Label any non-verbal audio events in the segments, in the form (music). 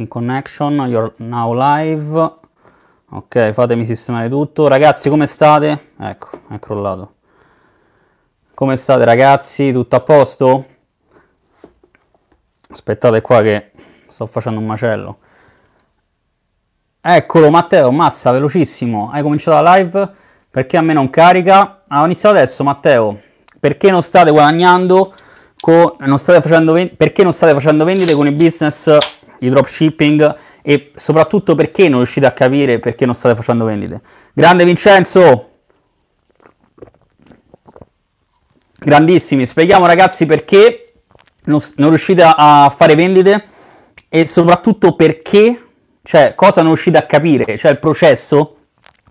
in connection, you're now live. Ok, fatemi sistemare tutto. Ragazzi, come state? Ecco, è crollato. Come state ragazzi? Tutto a posto? Aspettate qua che sto facendo un macello. Eccolo Matteo, mazza, velocissimo. Hai cominciato la live? Perché a me non carica? Ah, ho iniziato adesso Matteo. Perché non state guadagnando? Con, non state facendo, perché non state facendo vendite con il business di dropshipping e soprattutto perché non riuscite a capire perché non state facendo vendite. Grande Vincenzo! Grandissimi, spieghiamo ragazzi perché non, non riuscite a fare vendite e soprattutto perché, cioè cosa non riuscite a capire, cioè il processo,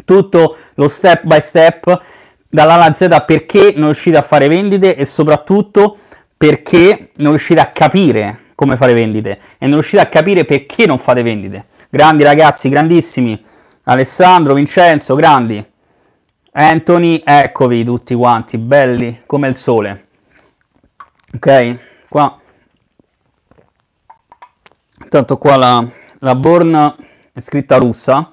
tutto lo step by step dalla alla Z perché non riuscite a fare vendite e soprattutto perché non riuscite a capire come fare vendite e non riuscite a capire perché non fate vendite. Grandi ragazzi, grandissimi. Alessandro, Vincenzo, grandi. Anthony, eccovi tutti quanti, belli come il sole. Ok, qua. Intanto qua la, la Born è scritta russa,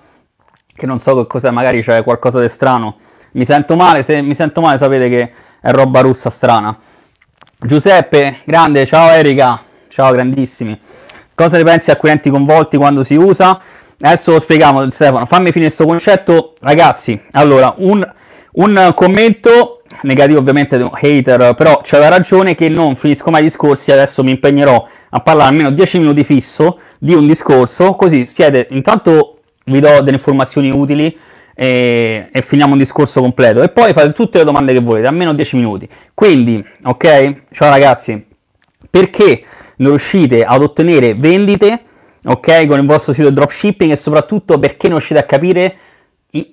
che non so che cos'è, magari c'è qualcosa di strano. Mi sento male, se mi sento male sapete che è roba russa strana. Giuseppe, grande, ciao Erika. Ciao grandissimi. Cosa ne pensi a acquirenti convolti quando si usa? Adesso lo spieghiamo Stefano, fammi finire questo concetto. Ragazzi, allora, un, un commento negativo ovviamente di un hater, però c'è la ragione che non finisco mai i discorsi, adesso mi impegnerò a parlare almeno 10 minuti fisso di un discorso, così siete, intanto vi do delle informazioni utili e, e finiamo un discorso completo e poi fate tutte le domande che volete, almeno 10 minuti. Quindi, ok? Ciao ragazzi, perché non riuscite ad ottenere vendite, ok, con il vostro sito dropshipping e soprattutto perché non riuscite a capire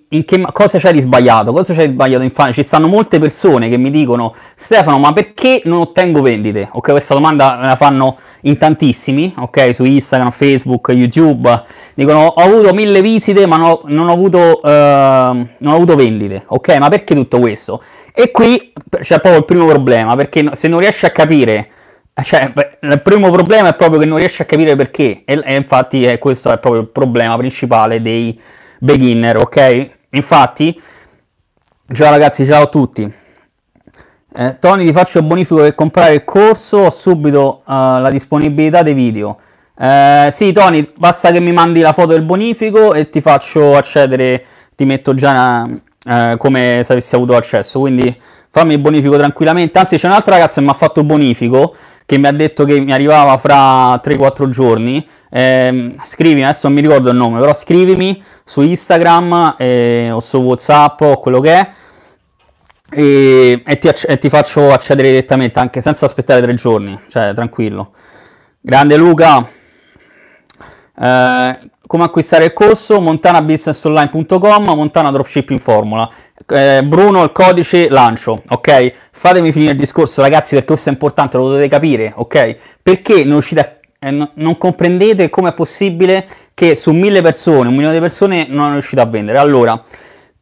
in che, cosa c'è di sbagliato? Cosa c'è di sbagliato in Ci stanno molte persone che mi dicono Stefano, ma perché non ottengo vendite? Ok, questa domanda me la fanno in tantissimi, ok, su Instagram, Facebook, YouTube. Dicono ho avuto mille visite ma no, non, ho avuto, eh, non ho avuto vendite, ok, ma perché tutto questo? E qui c'è proprio il primo problema, perché se non riesci a capire Ah, cioè, il primo problema è proprio che non riesci a capire perché, e, e infatti eh, questo è proprio il problema principale dei beginner, ok? Infatti, ciao ragazzi, ciao a tutti. Eh, Tony, ti faccio il bonifico per comprare il corso, ho subito uh, la disponibilità dei video. Eh, sì, Tony, basta che mi mandi la foto del bonifico e ti faccio accedere, ti metto già eh, come se avessi avuto accesso, quindi fammi il bonifico tranquillamente. Anzi, c'è un altro ragazzo che mi ha fatto il bonifico, che mi ha detto che mi arrivava fra 3-4 giorni. Eh, scrivimi, adesso non mi ricordo il nome, però scrivimi su Instagram eh, o su WhatsApp o quello che è. E, e, ti e, ti, faccio accedere direttamente anche senza aspettare tre giorni, cioè tranquillo. Grande Luca. Eh, come acquistare il corso montanabusinessonline.com montana dropshipping formula eh, Bruno il codice lancio ok fatemi finire il discorso ragazzi perché questo è importante lo dovete capire ok perché non uscite a eh, non comprendete come è possibile che su mille persone, un milione di persone non riuscite a vendere. Allora,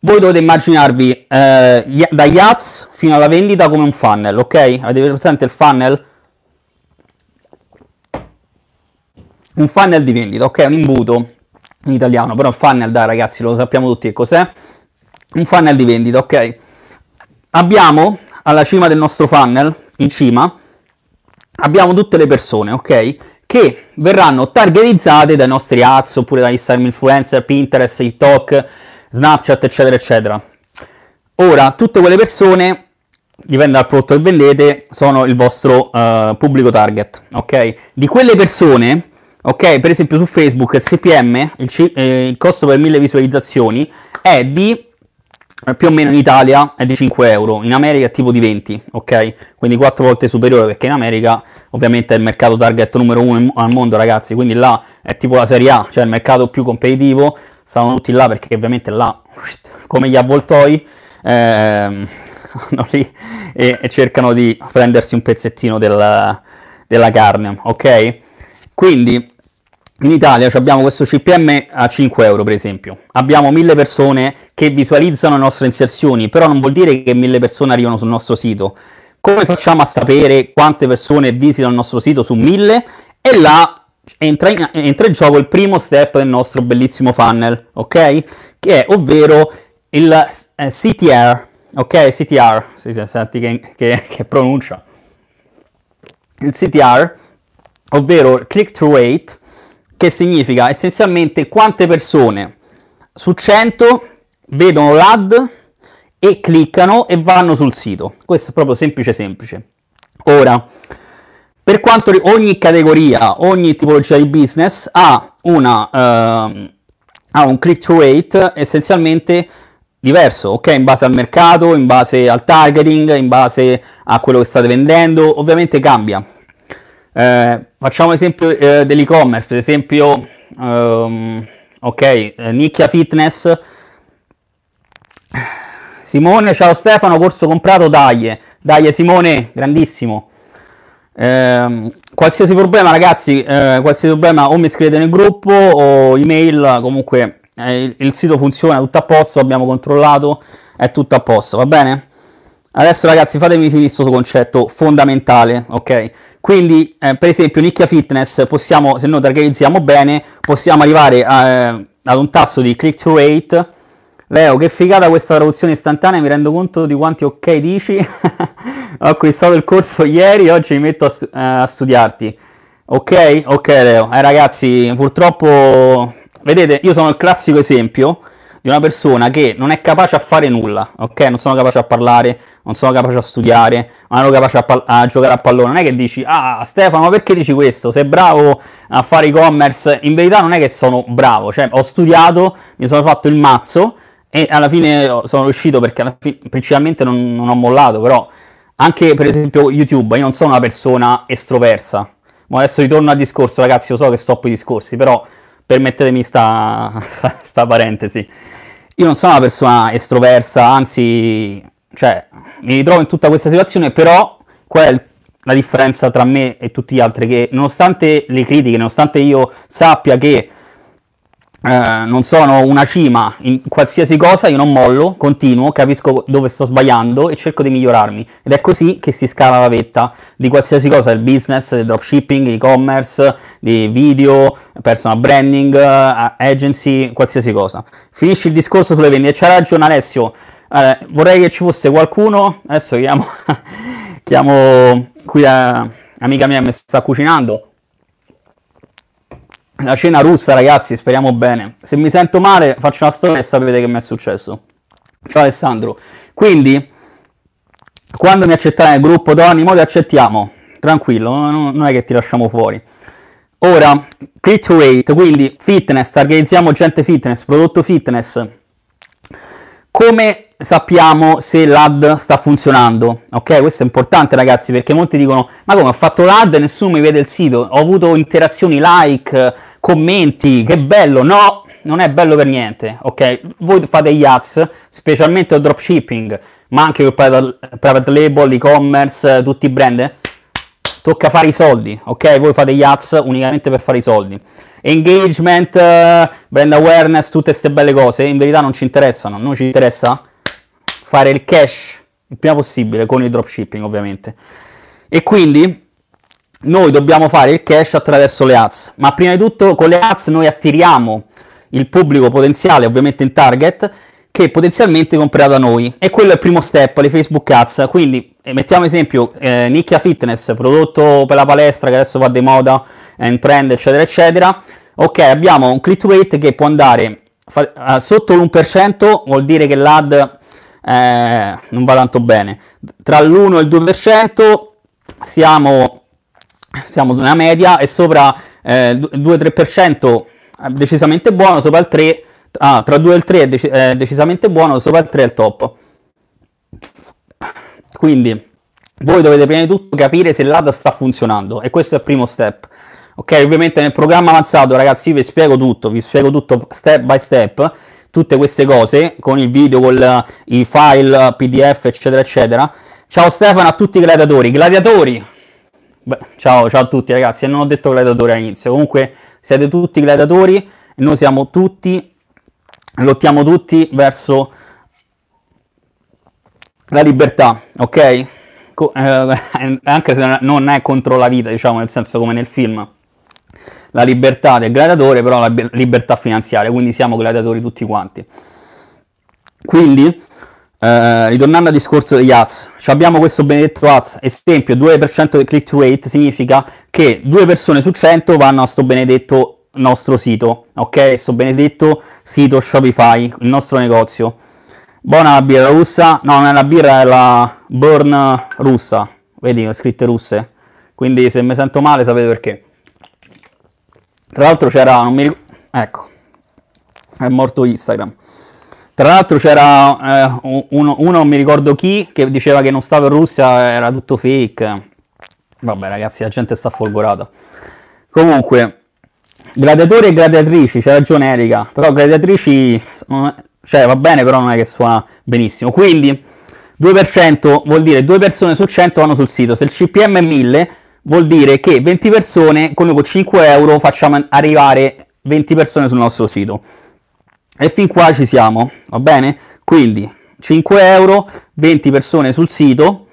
voi dovete immaginarvi eh, da Yaz fino alla vendita come un funnel, ok? Avete presente il funnel? un funnel di vendita, ok? Un imbuto in italiano, però un funnel dai ragazzi lo sappiamo tutti che cos'è, un funnel di vendita, ok? Abbiamo alla cima del nostro funnel, in cima, abbiamo tutte le persone, ok? Che verranno targetizzate dai nostri ads oppure da Instagram influencer, Pinterest, TikTok, Snapchat, eccetera, eccetera. Ora, tutte quelle persone, dipende dal prodotto che vendete, sono il vostro uh, pubblico target, ok? Di quelle persone ok? Per esempio su Facebook CPM, il, C, eh, il costo per mille visualizzazioni è di eh, più o meno in Italia è di 5 euro, in America è tipo di 20, ok? Quindi 4 volte superiore perché in America ovviamente è il mercato target numero 1 al mondo ragazzi, quindi là è tipo la Serie A, cioè il mercato più competitivo, stanno tutti là perché ovviamente là (laughs) come gli avvoltoi ehm, (laughs) lì e, e, cercano di prendersi un pezzettino della, della carne, ok? Quindi in Italia abbiamo questo CPM a 5 euro, per esempio. Abbiamo mille persone che visualizzano le nostre inserzioni, però non vuol dire che mille persone arrivano sul nostro sito. Come facciamo a sapere quante persone visitano il nostro sito su mille? E là entra in, entra in gioco il primo step del nostro bellissimo funnel, ok? Che è ovvero il eh, CTR, ok? CTR, senti che, che, che pronuncia. Il CTR, ovvero click-through rate che significa essenzialmente quante persone su 100 vedono l'ad e cliccano e vanno sul sito. Questo è proprio semplice semplice. Ora, per quanto ogni categoria, ogni tipologia di business ha, una, eh, ha un click-through rate essenzialmente diverso, ok? In base al mercato, in base al targeting, in base a quello che state vendendo, ovviamente cambia. Eh, facciamo esempio eh, dell'e-commerce, ad esempio, um, ok, eh, nicchia fitness. Simone, ciao Stefano, corso comprato, dai, dai Simone, grandissimo. Eh, qualsiasi problema, ragazzi, eh, qualsiasi problema o mi scrivete nel gruppo o email, comunque eh, il, il sito funziona, tutto a posto, abbiamo controllato, è tutto a posto, va bene? Adesso ragazzi fatemi finire questo concetto fondamentale, ok? Quindi eh, per esempio nicchia fitness possiamo, se noi targetizziamo bene, possiamo arrivare a, eh, ad un tasso di click through rate. Leo, che figata questa traduzione istantanea, mi rendo conto di quanti ok dici. (laughs) Ho acquistato il corso ieri, oggi mi metto a, stu- eh, a studiarti. Ok? Ok Leo. Eh ragazzi, purtroppo, vedete, io sono il classico esempio di una persona che non è capace a fare nulla, ok? Non sono capace a parlare, non sono capace a studiare, non sono capace a, pal- a giocare a pallone. Non è che dici, ah Stefano, perché dici questo? Sei bravo a fare e-commerce? In verità non è che sono bravo, cioè ho studiato, mi sono fatto il mazzo e alla fine sono riuscito perché fine, principalmente non, non ho mollato, però anche per esempio YouTube, io non sono una persona estroversa. Ma adesso ritorno al discorso, ragazzi, lo so che sto i discorsi, però permettetemi sta, sta parentesi. Io non sono una persona estroversa, anzi, cioè, mi ritrovo in tutta questa situazione, però qual è la differenza tra me e tutti gli altri che nonostante le critiche, nonostante io sappia che eh, non sono una cima in qualsiasi cosa, io non mollo, continuo, capisco dove sto sbagliando e cerco di migliorarmi. Ed è così che si scala la vetta di qualsiasi cosa, del business, del dropshipping, e-commerce, di video, personal branding, eh, agency, qualsiasi cosa. Finisci il discorso sulle vendite. C'ha ragione Alessio, eh, vorrei che ci fosse qualcuno, adesso chiamo, (laughs) chiamo qui a, eh, amica mia mi sta cucinando, la cena russa, ragazzi, speriamo bene. Se mi sento male, faccio una storia e sapete che mi è successo. Ciao Alessandro. Quindi, quando mi accetterai nel gruppo, Tony, mo ti accettiamo. Tranquillo, non è che ti lasciamo fuori. Ora, click to rate, quindi fitness, targetizziamo gente fitness, prodotto fitness. Come sappiamo se l'ad sta funzionando ok questo è importante ragazzi perché molti dicono ma come ho fatto l'ad e nessuno mi vede il sito ho avuto interazioni like commenti che bello no non è bello per niente ok voi fate gli ads specialmente il dropshipping ma anche il private label le commerce eh, tutti i brand eh. tocca fare i soldi, ok? Voi fate gli ads unicamente per fare i soldi. Engagement, eh, brand awareness, tutte queste belle cose, in verità non ci interessano, non ci interessa fare il cash il prima possibile con il dropshipping ovviamente e quindi noi dobbiamo fare il cash attraverso le ads ma prima di tutto con le ads noi attiriamo il pubblico potenziale ovviamente in target che potenzialmente comprerà da noi e quello è il primo step le facebook ads quindi eh, mettiamo esempio eh, nicchia fitness prodotto per la palestra che adesso va di moda è in trend eccetera eccetera ok abbiamo un click rate che può andare fa- sotto l'1% vuol dire che l'ad eh, non va tanto bene. Tra l'1 e il 2% siamo, siamo su una media e sopra eh, 2-3% è decisamente buono, sopra il 3, ah, tra 2 e il 3 è dec- eh, decisamente buono, sopra il 3 è il top. Quindi voi dovete prima di tutto capire se l'ADA sta funzionando e questo è il primo step. Ok, ovviamente nel programma avanzato ragazzi vi spiego tutto, vi spiego tutto step by step tutte queste cose con il video, con i file PDF, eccetera, eccetera. Ciao Stefano a tutti i gladiatori, gladiatori! Beh, ciao, ciao a tutti ragazzi, non ho detto gladiatori all'inizio, comunque siete tutti gladiatori noi siamo tutti, lottiamo tutti verso la libertà, ok? Co- eh, (laughs) anche se non è contro la vita, diciamo, nel senso come nel film la libertà del gladiatore, però la libertà finanziaria, quindi siamo gladiatori tutti quanti. Quindi, eh, ritornando al discorso degli ads, cioè abbiamo questo benedetto ads, esempio 2% di click rate significa che due persone su 100 vanno a questo benedetto nostro sito, ok? Sto benedetto sito Shopify, il nostro negozio. Buona la birra russa, no, non è la birra, è la Burn russa, vedi, ho scritte russe. Quindi se mi sento male sapete perché. Tra l'altro c'era, non mi ricordo, ecco, è morto Instagram. Tra l'altro c'era eh, uno, uno, non mi ricordo chi, che diceva che non stava in Russia, era tutto fake. Vabbè ragazzi, la gente sta folgorata. Comunque, gladiatori e gladiatrici, c'è ragione Erika, però gladiatrici, cioè va bene, però non è che suona benissimo. Quindi, 2% vuol dire 2 persone su 100 vanno sul sito, se il CPM è 1000 vuol dire che 20 persone, con noi con 5 euro facciamo arrivare 20 persone sul nostro sito. E fin qua ci siamo, va bene? Quindi 5 euro, 20 persone sul sito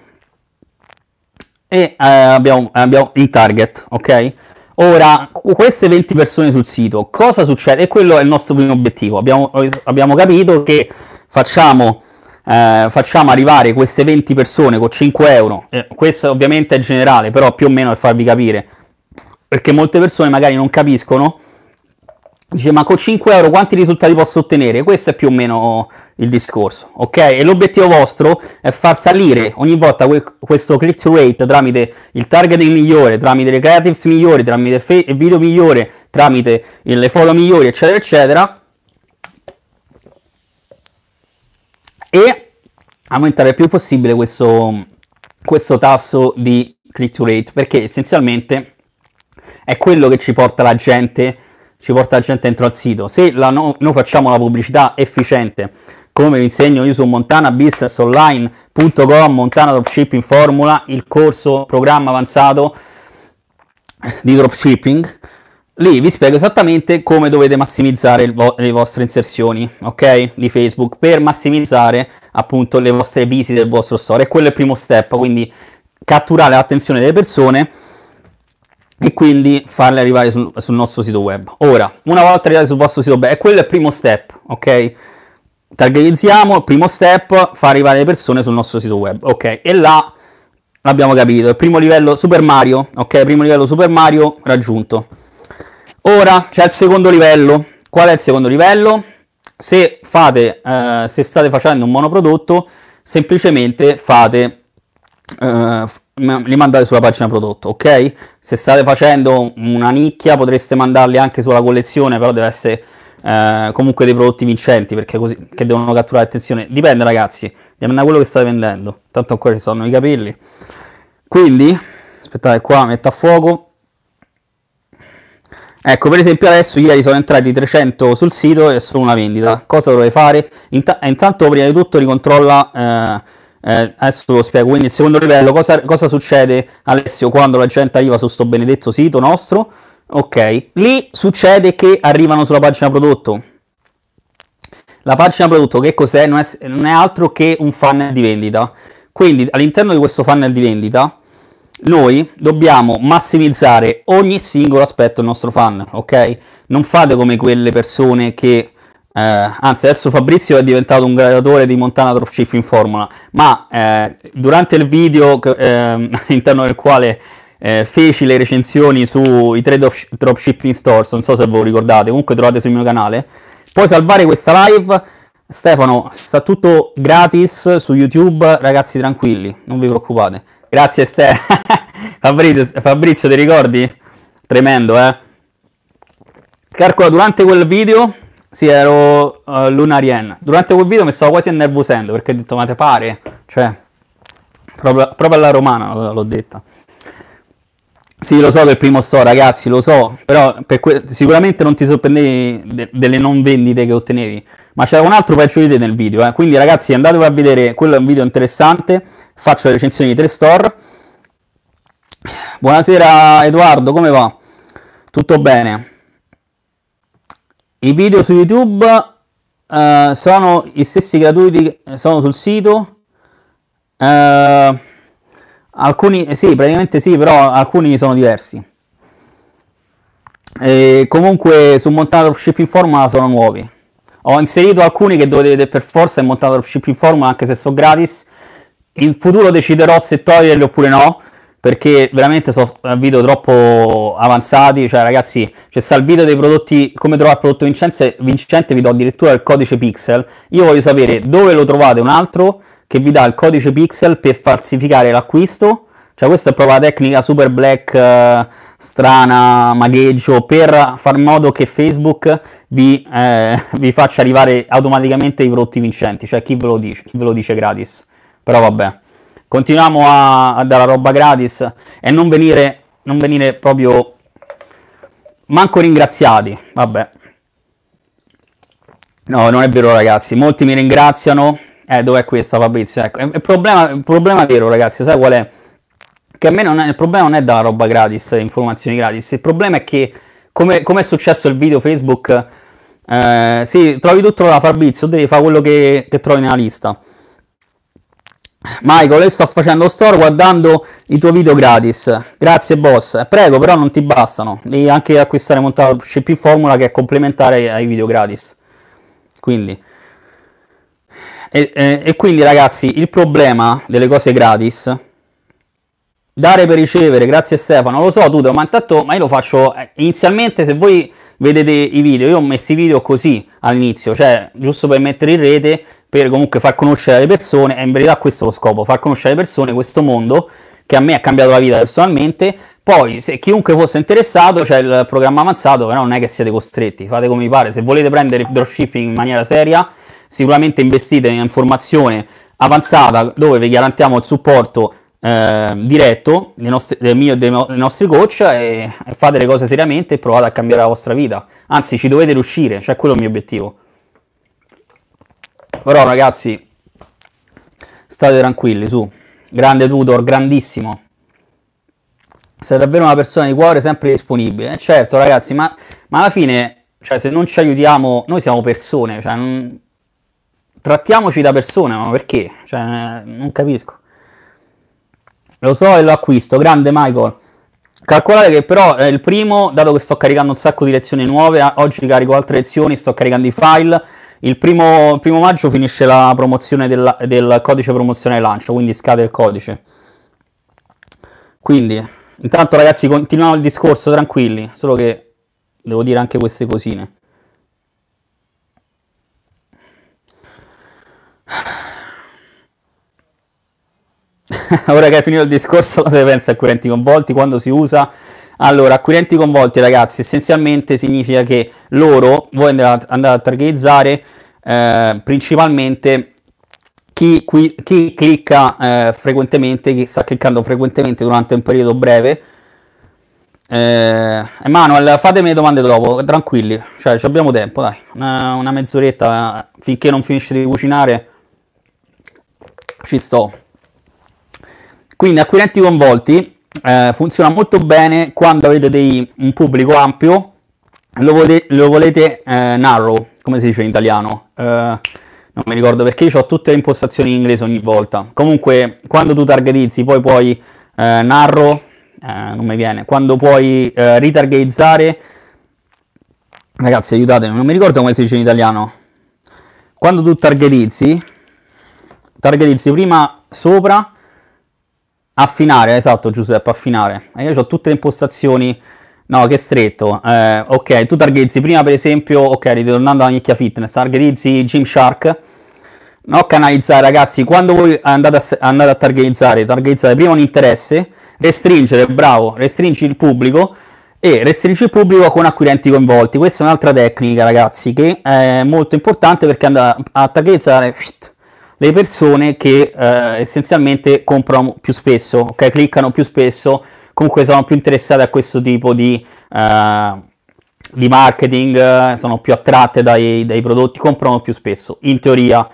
e eh, abbiamo, abbiamo in target, ok? Ora, queste 20 persone sul sito, cosa succede? E quello è il nostro primo obiettivo. Abbiamo, abbiamo capito che facciamo eh, facciamo arrivare queste 20 persone con 5 euro, eh, questo ovviamente è generale, però più o meno per farvi capire, perché molte persone magari non capiscono, dice ma con 5 euro quanti risultati posso ottenere? Questo è più o meno il discorso, ok? E l'obiettivo vostro è far salire ogni volta que- questo click to rate tramite il targeting migliore, tramite le creatives migliori, tramite il fe- video migliore, tramite le foto migliori, eccetera, eccetera, aumentare il più possibile questo, questo tasso di click to rate perché essenzialmente è quello che ci porta la gente ci porta la gente dentro al sito se no, noi facciamo la pubblicità efficiente come vi insegno io su montanabusinessonline.com montana dropshipping formula il corso programma avanzato di dropshipping Lì vi spiego esattamente come dovete massimizzare vo le vostre inserzioni, ok? Di Facebook per massimizzare appunto le vostre visite del vostro store. E quello è il primo step, quindi catturare l'attenzione delle persone e quindi farle arrivare sul, sul, nostro sito web. Ora, una volta arrivati sul vostro sito web, e quello è il primo step, ok? Targetizziamo, il primo step, fa arrivare le persone sul nostro sito web, ok? E là l'abbiamo capito, il primo livello Super Mario, ok? Primo livello Super Mario raggiunto. Ora c'è il secondo livello. Qual è il secondo livello? Se, fate, eh, se state facendo un monoprodotto, semplicemente fate, eh, li mandate sulla pagina prodotto, ok? Se state facendo una nicchia potreste mandarli anche sulla collezione, però deve essere eh, comunque dei prodotti vincenti, perché così che devono catturare attenzione. Dipende ragazzi, dipende da quello che state vendendo. Tanto ancora ci sono i capelli. Quindi, aspettate qua, metto a fuoco Ecco, per esempio adesso ieri sono entrati 300 sul sito e solo una vendita. Ah. Cosa dovrei fare? Int- eh, intanto prima di tutto ricontrolla... Eh, eh, adesso te lo spiego. Quindi, il secondo livello, cosa, cosa, succede, Alessio, quando la gente arriva su sto benedetto sito nostro? Ok, lì succede che arrivano sulla pagina prodotto. La pagina prodotto, che cos'è? Non è, non è altro che un funnel di vendita. Quindi, all'interno di questo funnel di vendita, noi dobbiamo massimizzare ogni singolo aspetto del nostro fan, ok? Non fate come quelle persone che eh, anzi, adesso Fabrizio è diventato un gradatore di Montana Dropship in Formula, ma eh, durante il video eh, (laughs) all'interno del quale eh, feci le recensioni sui tre dropshipping stores, non so se ve lo ricordate, comunque trovate sul mio canale, puoi salvare questa live. Stefano, sta tutto gratis su YouTube, ragazzi tranquilli, non vi preoccupate. Grazie Ste. (laughs) Fabrizio, Fabrizio, ti ricordi? Tremendo, eh? Calcola, durante quel video, sì, ero uh, eh, Lunarien, durante quel video mi stavo quasi innervosendo perché ho detto, ma te pare? Cioè, proprio, proprio alla romana l'ho detto. Sì, lo so del primo store, ragazzi, lo so, però que- sicuramente non ti sorprendevi de- delle non vendite che ottenevi, ma c'era un altro peggio di te nel video, eh. quindi ragazzi andatevi a vedere, quello è un video interessante, faccio le recensioni di 3 store. Buonasera Edoardo, come va? Tutto bene? I video su YouTube eh, sono i stessi gratuiti, sono sul sito. Eh, Alcuni eh, sì, praticamente sì, però alcuni sono diversi. E comunque su Montato Ship in Formula sono nuovi. Ho inserito alcuni che dovete per forza in Montato Ship in Formula anche se sono gratis. In futuro deciderò se toglierli oppure no, perché veramente sono video troppo avanzati, cioè ragazzi, c'è sta il video dei prodotti, come trovare il prodotto vincente, vincente vi do addirittura il codice pixel. Io voglio sapere dove lo trovate un altro che vi dà il codice pixel per falsificare l'acquisto cioè questa è proprio la tecnica super black eh, strana, magheggio per far modo che Facebook vi, eh, (laughs) vi, faccia arrivare automaticamente i prodotti vincenti cioè chi ve lo dice, ve lo dice gratis però vabbè continuiamo a, a dare roba gratis e non venire, non venire proprio manco ringraziati vabbè no non è vero ragazzi molti mi ringraziano eh, dov'è questa Fabrizio? Ecco, il problema, problema vero ragazzi, sai qual è? Che a me non è, il problema non è dalla roba gratis, informazioni gratis, il problema è che come, come è successo il video Facebook, eh, sì, trovi tutto da Fabrizio, devi fare quello che, che trovi nella lista. Michael, io sto facendo store guardando i tuoi video gratis. Grazie boss. Eh, prego, però non ti bastano. Devi anche acquistare montarship in formula che è complementare ai video gratis. Quindi e, eh, e, quindi ragazzi il problema delle cose gratis dare per ricevere grazie Stefano lo so Tudor ma intanto ma io lo faccio eh, inizialmente se voi vedete i video io ho messo i video così all'inizio cioè giusto per mettere in rete per comunque far conoscere le persone e in verità questo è lo scopo far conoscere le persone questo mondo che a me ha cambiato la vita personalmente poi se chiunque fosse interessato c'è il programma avanzato però non è che siete costretti fate come vi pare se volete prendere il dropshipping in maniera seria sicuramente investite in formazione avanzata dove vi garantiamo il supporto eh, diretto del, nostri, del mio e dei, no, dei, nostri coach e, fate le cose seriamente e provate a cambiare la vostra vita. Anzi, ci dovete riuscire, cioè quello è il mio obiettivo. Però ragazzi, state tranquilli, su. Grande tutor, grandissimo. Sei davvero una persona di cuore sempre disponibile. Eh, certo ragazzi, ma, ma alla fine, cioè, se non ci aiutiamo, noi siamo persone, cioè, non, trattiamoci da persone, ma perché? Cioè, non capisco. Lo so e lo acquisto, grande Michael. Calcolate che però è eh, il primo, dato che sto caricando un sacco di lezioni nuove, oggi carico altre lezioni, sto caricando i file, il primo, il primo maggio finisce la promozione del, del codice promozionale lancio, quindi scade il codice. Quindi, intanto ragazzi continuiamo il discorso tranquilli, solo che devo dire anche queste cosine. (laughs) Ora che hai finito il discorso, cosa ne pensi acquirenti coinvolti? Quando si usa? Allora, acquirenti coinvolti, ragazzi, essenzialmente significa che loro, voi andate, a targetizzare eh, principalmente chi, qui, chi clicca eh, frequentemente, chi sta cliccando frequentemente durante un periodo breve. Eh, Emanuel, fatemi le domande dopo, tranquilli, cioè abbiamo tempo, dai, una, una mezz'oretta eh, finché non finisce di cucinare ci sto. Quindi acquirenti coinvolti eh, funziona molto bene quando avete dei, un pubblico ampio, lo, volete, lo volete eh, narrow, come si dice in italiano. Eh, non mi ricordo perché ho tutte le impostazioni in inglese ogni volta. Comunque, quando tu targetizzi, poi puoi eh, narrow, eh, non mi viene, quando puoi eh, ritargetizzare, ragazzi aiutatemi, non mi ricordo come si dice in italiano. Quando tu targetizzi, targetizzi prima sopra, affinare, esatto Giuseppe, affinare. io ho tutte le impostazioni, no che stretto, eh, ok, tu targetizzi prima per esempio, ok, ritornando alla nicchia fitness, targetizzi Gymshark, no canalizzare ragazzi, quando voi andate a, andate a targetizzare, targetizzate prima un interesse, restringere, bravo, restringi il pubblico, e restringi il pubblico con acquirenti coinvolti. Questa è un'altra tecnica, ragazzi, che è molto importante perché andare a targetizzare le persone che eh, essenzialmente comprano più spesso, ok? Cliccano più spesso, comunque sono più interessate a questo tipo di, eh, di marketing, sono più attratte dai, dai, prodotti, comprano più spesso, in teoria.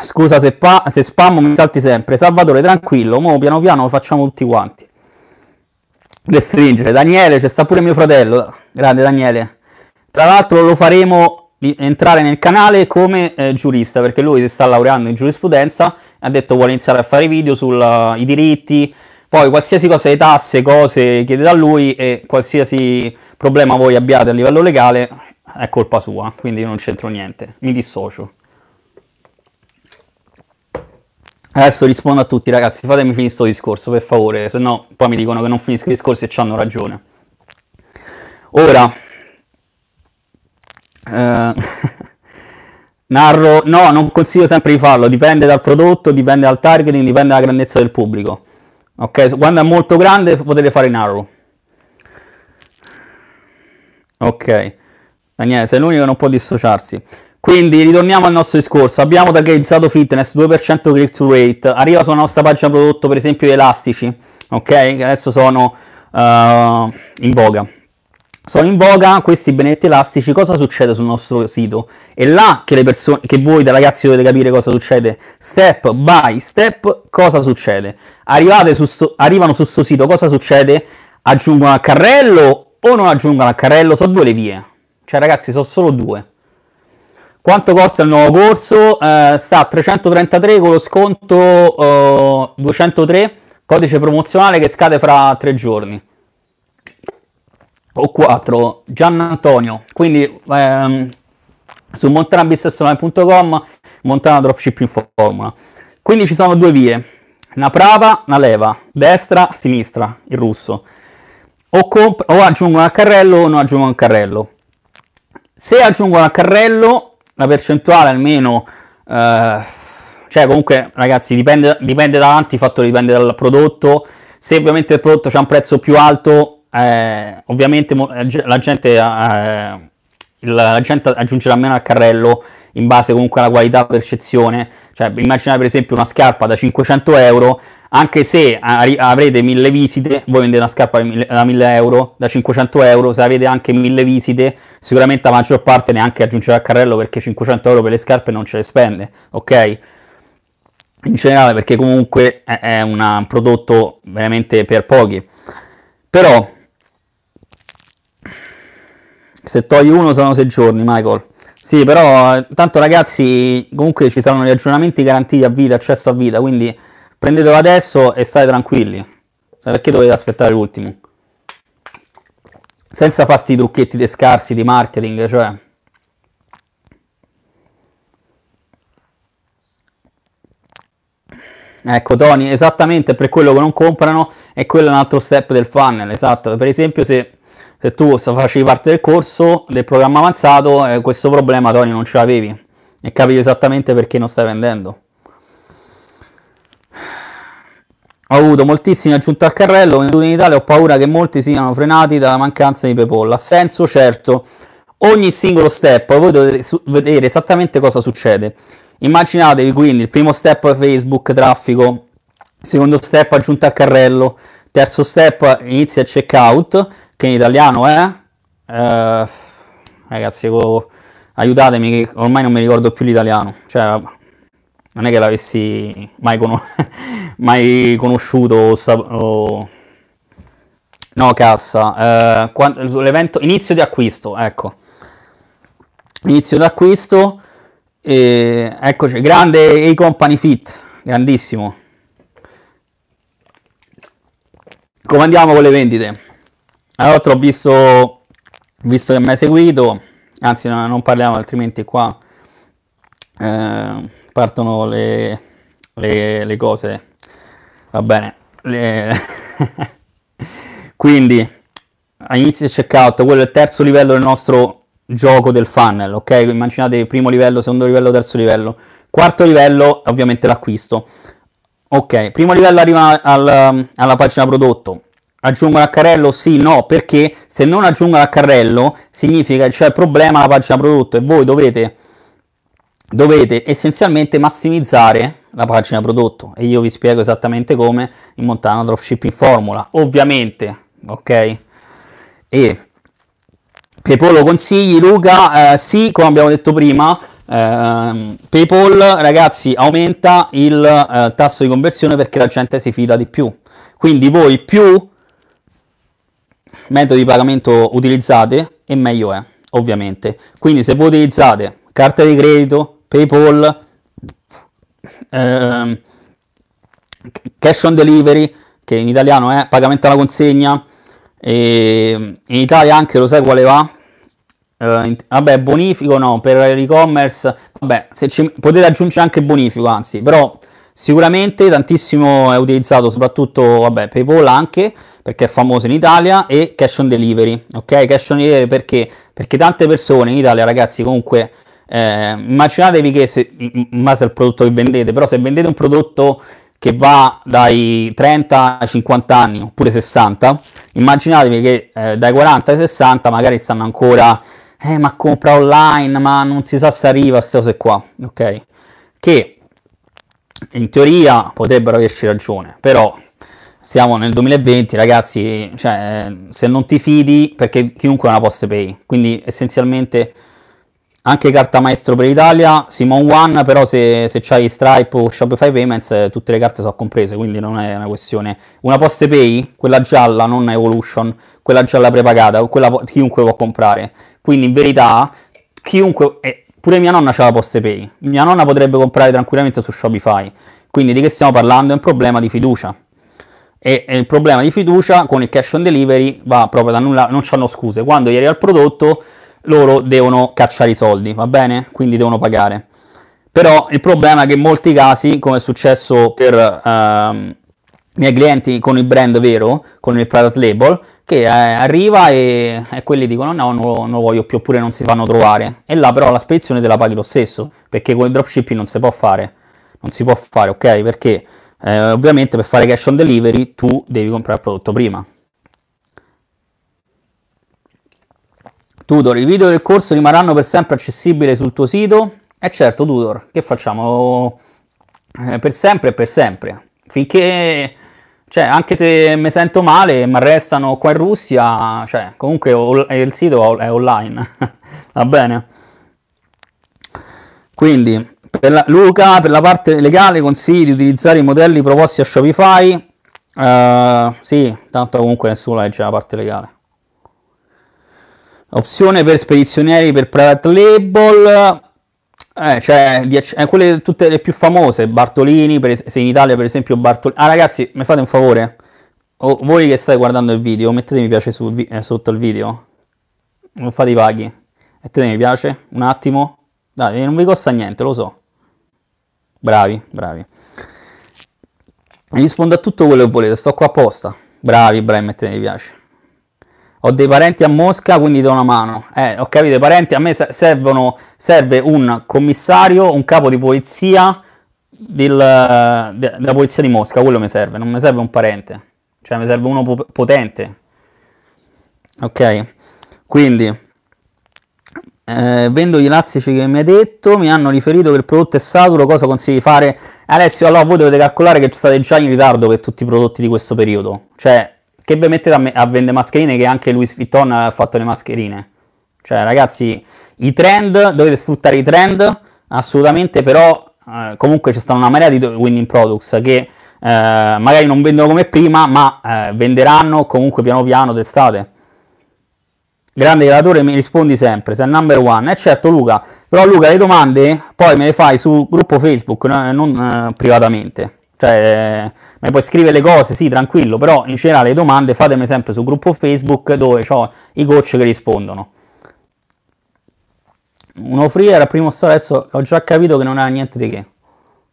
Scusa se, pa- se spammo, mi salti sempre. Salvatore, tranquillo, mo piano piano lo facciamo tutti quanti. Restringere. Daniele, c'è sta pure mio fratello. Grande Daniele. Tra l'altro lo faremo entrare nel canale come eh, giurista perché lui si sta laureando in giurisprudenza ha detto vuole iniziare a fare video sui eh, diritti poi qualsiasi cosa le tasse cose chiedete a lui e qualsiasi problema voi abbiate a livello legale è colpa sua quindi io non c'entro niente mi dissocio adesso rispondo a tutti ragazzi fatemi finire questo discorso per favore se no poi mi dicono che non finisco i discorsi e ci hanno ragione ora eh, (laughs) narro, no, non consiglio sempre di farlo, dipende dal prodotto, dipende dal targeting, dipende dalla grandezza del pubblico. Ok, quando è molto grande potete fare narrow. Ok, Daniele, sei l'unico che non può dissociarsi. Quindi ritorniamo al nostro discorso. Abbiamo targetizzato fitness 2% click to rate. Arriva sulla nostra pagina prodotto, per esempio, gli elastici, ok? Che adesso sono uh, in voga sono in voga questi benetti elastici, cosa succede sul nostro sito? È là che, persone, che voi da ragazzi dovete capire cosa succede, step by step cosa succede. Arrivate su sto, arrivano su questo sito, cosa succede? Aggiungono al carrello o non aggiungono al carrello? Sono due le vie, cioè ragazzi sono solo due. Quanto costa il nuovo corso? Eh, sta a 333 con lo sconto eh, 203, codice promozionale che scade fra tre giorni o 4 Gian Antonio quindi ehm, su montanabissessolare.com montana dropship in formula quindi ci sono due vie una prava una leva destra sinistra il russo o, comp- o aggiungono al carrello o non aggiungono al carrello se aggiungono al carrello la percentuale almeno eh, cioè comunque ragazzi dipende, dipende da tanti fattori dipende dal prodotto se ovviamente il prodotto c'è un prezzo più alto eh, ovviamente eh, la gente, eh, la gente, aggiungerà meno al carrello in base comunque alla qualità percezione. Cioè, immaginate per esempio una scarpa da 500 euro, anche se avrete mille visite, voi vendete una scarpa da 1000 euro, da 500 euro, se avete anche mille visite, sicuramente la maggior parte neanche aggiungerà al carrello perché 500 euro per le scarpe non ce le spende, ok? In generale perché comunque è, è una, un prodotto veramente per pochi. Però se togli uno sono sei giorni, Michael. Sì, però tanto ragazzi, comunque ci saranno gli aggiornamenti garantiti a vita, accesso a vita, quindi prendetelo adesso e state tranquilli. Perché dovete aspettare l'ultimo? Senza fare questi trucchetti di scarsi di marketing, cioè... Ecco Tony, esattamente per quello che non comprano e quello è un altro step del funnel, esatto. Per esempio se se tu facevi parte del corso, del programma avanzato, eh, questo problema Tony non ce l'avevi e capivi esattamente perché non stai vendendo. Ho avuto moltissime aggiunte al carrello, venduti in Italia, ho paura che molti siano frenati dalla mancanza di PayPal. Ha senso? Certo. Ogni singolo step, voi dovete vedere esattamente cosa succede. Immaginatevi quindi il primo step Facebook, traffico, secondo step aggiunta al carrello, terzo step inizia il checkout, che in italiano è... Eh, ragazzi, ecco, aiutatemi che ormai non mi ricordo più l'italiano, cioè non è che l'avessi mai, con- (laughs) mai conosciuto o, sap- o... No, cassa. Eh, quando, l'evento inizio di acquisto, ecco. Inizio di acquisto. E, eccoci, grande e Company Fit, grandissimo. come andiamo con le vendite. Allora, ho visto, visto che mi hai seguito, anzi no, non parliamo altrimenti qua eh, partono le, le, le, cose, va bene. Le... (laughs) Quindi a inizio checkout, quello è il terzo livello del nostro gioco del funnel, ok? Immaginate primo livello, secondo livello, terzo livello. Quarto livello, ovviamente l'acquisto. Ok, primo livello arriva al, alla pagina prodotto, aggiungo a carrello? Sì, no, perché se non aggiungo a carrello significa che c'è il problema alla pagina prodotto e voi dovete, dovete essenzialmente massimizzare la pagina prodotto e io vi spiego esattamente come in Montana Dropshipping Formula, ovviamente, ok? E PayPal lo consigli Luca? Eh, sì, come abbiamo detto prima, Uh, PayPal, ragazzi, aumenta il uh, tasso di conversione perché la gente si fida di più. Quindi voi più metodi di pagamento utilizzate e meglio è, ovviamente. Quindi se voi utilizzate carta di credito, PayPal, eh, cash on delivery, che in italiano è pagamento alla consegna, in Italia anche lo sai quale va? Eh, vabbè, bonifico no, per l'e-commerce, vabbè, ci, potete aggiungere anche bonifico, anzi, però Sicuramente tantissimo è utilizzato soprattutto vabbè, PayPal anche perché è famoso in Italia e cash on delivery. Ok, cash on delivery perché? Perché tante persone in Italia, ragazzi, comunque eh, immaginatevi che se, in base al prodotto che vendete, però se vendete un prodotto che va dai 30 ai 50 anni oppure 60, immaginatevi che eh, dai 40 ai 60 magari stanno ancora eh ma compra online, ma non si sa se arriva, queste cose qua, ok? Che in teoria potrebbero averci ragione, però siamo nel 2020 ragazzi, cioè, se non ti fidi, perché chiunque ha una post pay, quindi essenzialmente anche carta maestro per l'Italia, Simon One, però se, se c'hai Stripe o Shopify Payments tutte le carte sono comprese, quindi non è una questione. Una post Pay, quella gialla, non Evolution, quella gialla prepagata, quella chiunque può comprare. Quindi in verità chiunque... Eh, Pure mia nonna aveva Poste Pay. Mia nonna potrebbe comprare tranquillamente su Shopify. Quindi di che stiamo parlando? È un problema di fiducia. E, e il problema di fiducia con il cash on delivery va proprio da nulla, non hanno scuse. Quando gli arriva il prodotto, loro devono cacciare i soldi, va bene? Quindi devono pagare. Però il problema è che in molti casi, come è successo per ehm, miei clienti con il brand vero, con il product label, che eh, arriva e, e, quelli dicono no, no, non lo voglio più oppure non si fanno trovare. E là però la spedizione te la paghi lo stesso, perché con il dropshipping non si può fare. Non si può fare, ok? Perché eh, ovviamente per fare cash on delivery tu devi comprare il prodotto prima. Tutor, i video del corso rimarranno per sempre accessibili sul tuo sito? E eh certo, Tutor, che facciamo? Eh, per sempre e per sempre finché, cioè, anche se mi sento male, ma restano qua in Russia, cioè, comunque il sito è online, (laughs) va bene? Quindi, per la, Luca, per la parte legale, consigli di utilizzare i modelli proposti a Shopify? Uh, sì, tanto comunque nessuno legge la parte legale. Opzione per spedizionieri per private label, eh, cioè, di, eh, quelle tutte le più famose, Bartolini, per, se in Italia per esempio Bartolini... Ah ragazzi, mi fate un favore? O voi che state guardando il video, mettete mi piace su, eh, sotto il video. Non fate i vaghi. Mettete mi piace, un attimo. Dai, eh, non vi costa niente, lo so. Bravi, bravi. Rispondo a tutto quello che volete, sto qua apposta. Bravi, bravi, mettete mi piace. Ho dei parenti a Mosca, quindi do una mano. Eh, ho capito, i parenti a me servono, serve un commissario, un capo di polizia del, de, della polizia di Mosca, quello mi serve, non mi serve un parente. Cioè mi serve uno potente. Ok? Quindi eh, vendo gli elastici che mi hai detto, mi hanno riferito che il prodotto è saturo, cosa consigli di fare? Alessio, allora voi dovete calcolare che state già in ritardo per tutti i prodotti di questo periodo, cioè che vi mettete a, me- a vendere mascherine che anche Louis Vuitton ha fatto le mascherine. Cioè, ragazzi, i trend, dovete sfruttare i trend, assolutamente, però eh, comunque ci stanno una marea di winning products che eh, magari non vendono come prima, ma eh, venderanno comunque piano piano d'estate. Grande relatore, mi rispondi sempre, sei il number one. Eh certo Luca, però Luca le domande poi me le fai su gruppo Facebook, no? non eh, privatamente. Cioè, eh, mi puoi scrivere le cose, sì, tranquillo, però in generale le domande fatemi sempre sul gruppo Facebook dove ho i coach che rispondono. Uno free era primo solo, adesso ho già capito che non ha niente di che.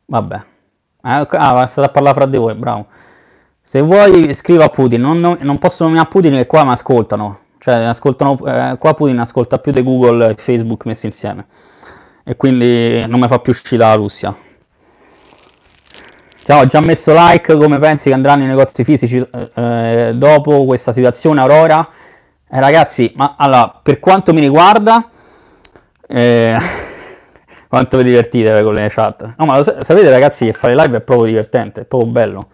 Vabbè. Eh, ah, state a parlare fra di voi, bravo. Se vuoi scrivo a Putin, non, non, non posso nominare Putin che qua mi ascoltano. Cioè, ascoltano, eh, qua Putin ascolta più di Google e Facebook messi insieme. E quindi non mi fa più uscire la Russia. Cioè, ho già messo like, come pensi che andranno i negozi fisici eh, eh, dopo questa situazione Aurora? Eh, ragazzi, ma allora, per quanto mi riguarda, eh, (laughs) quanto vi divertite con le chat? No, ma lo sapete ragazzi che fare live è proprio divertente, è proprio bello.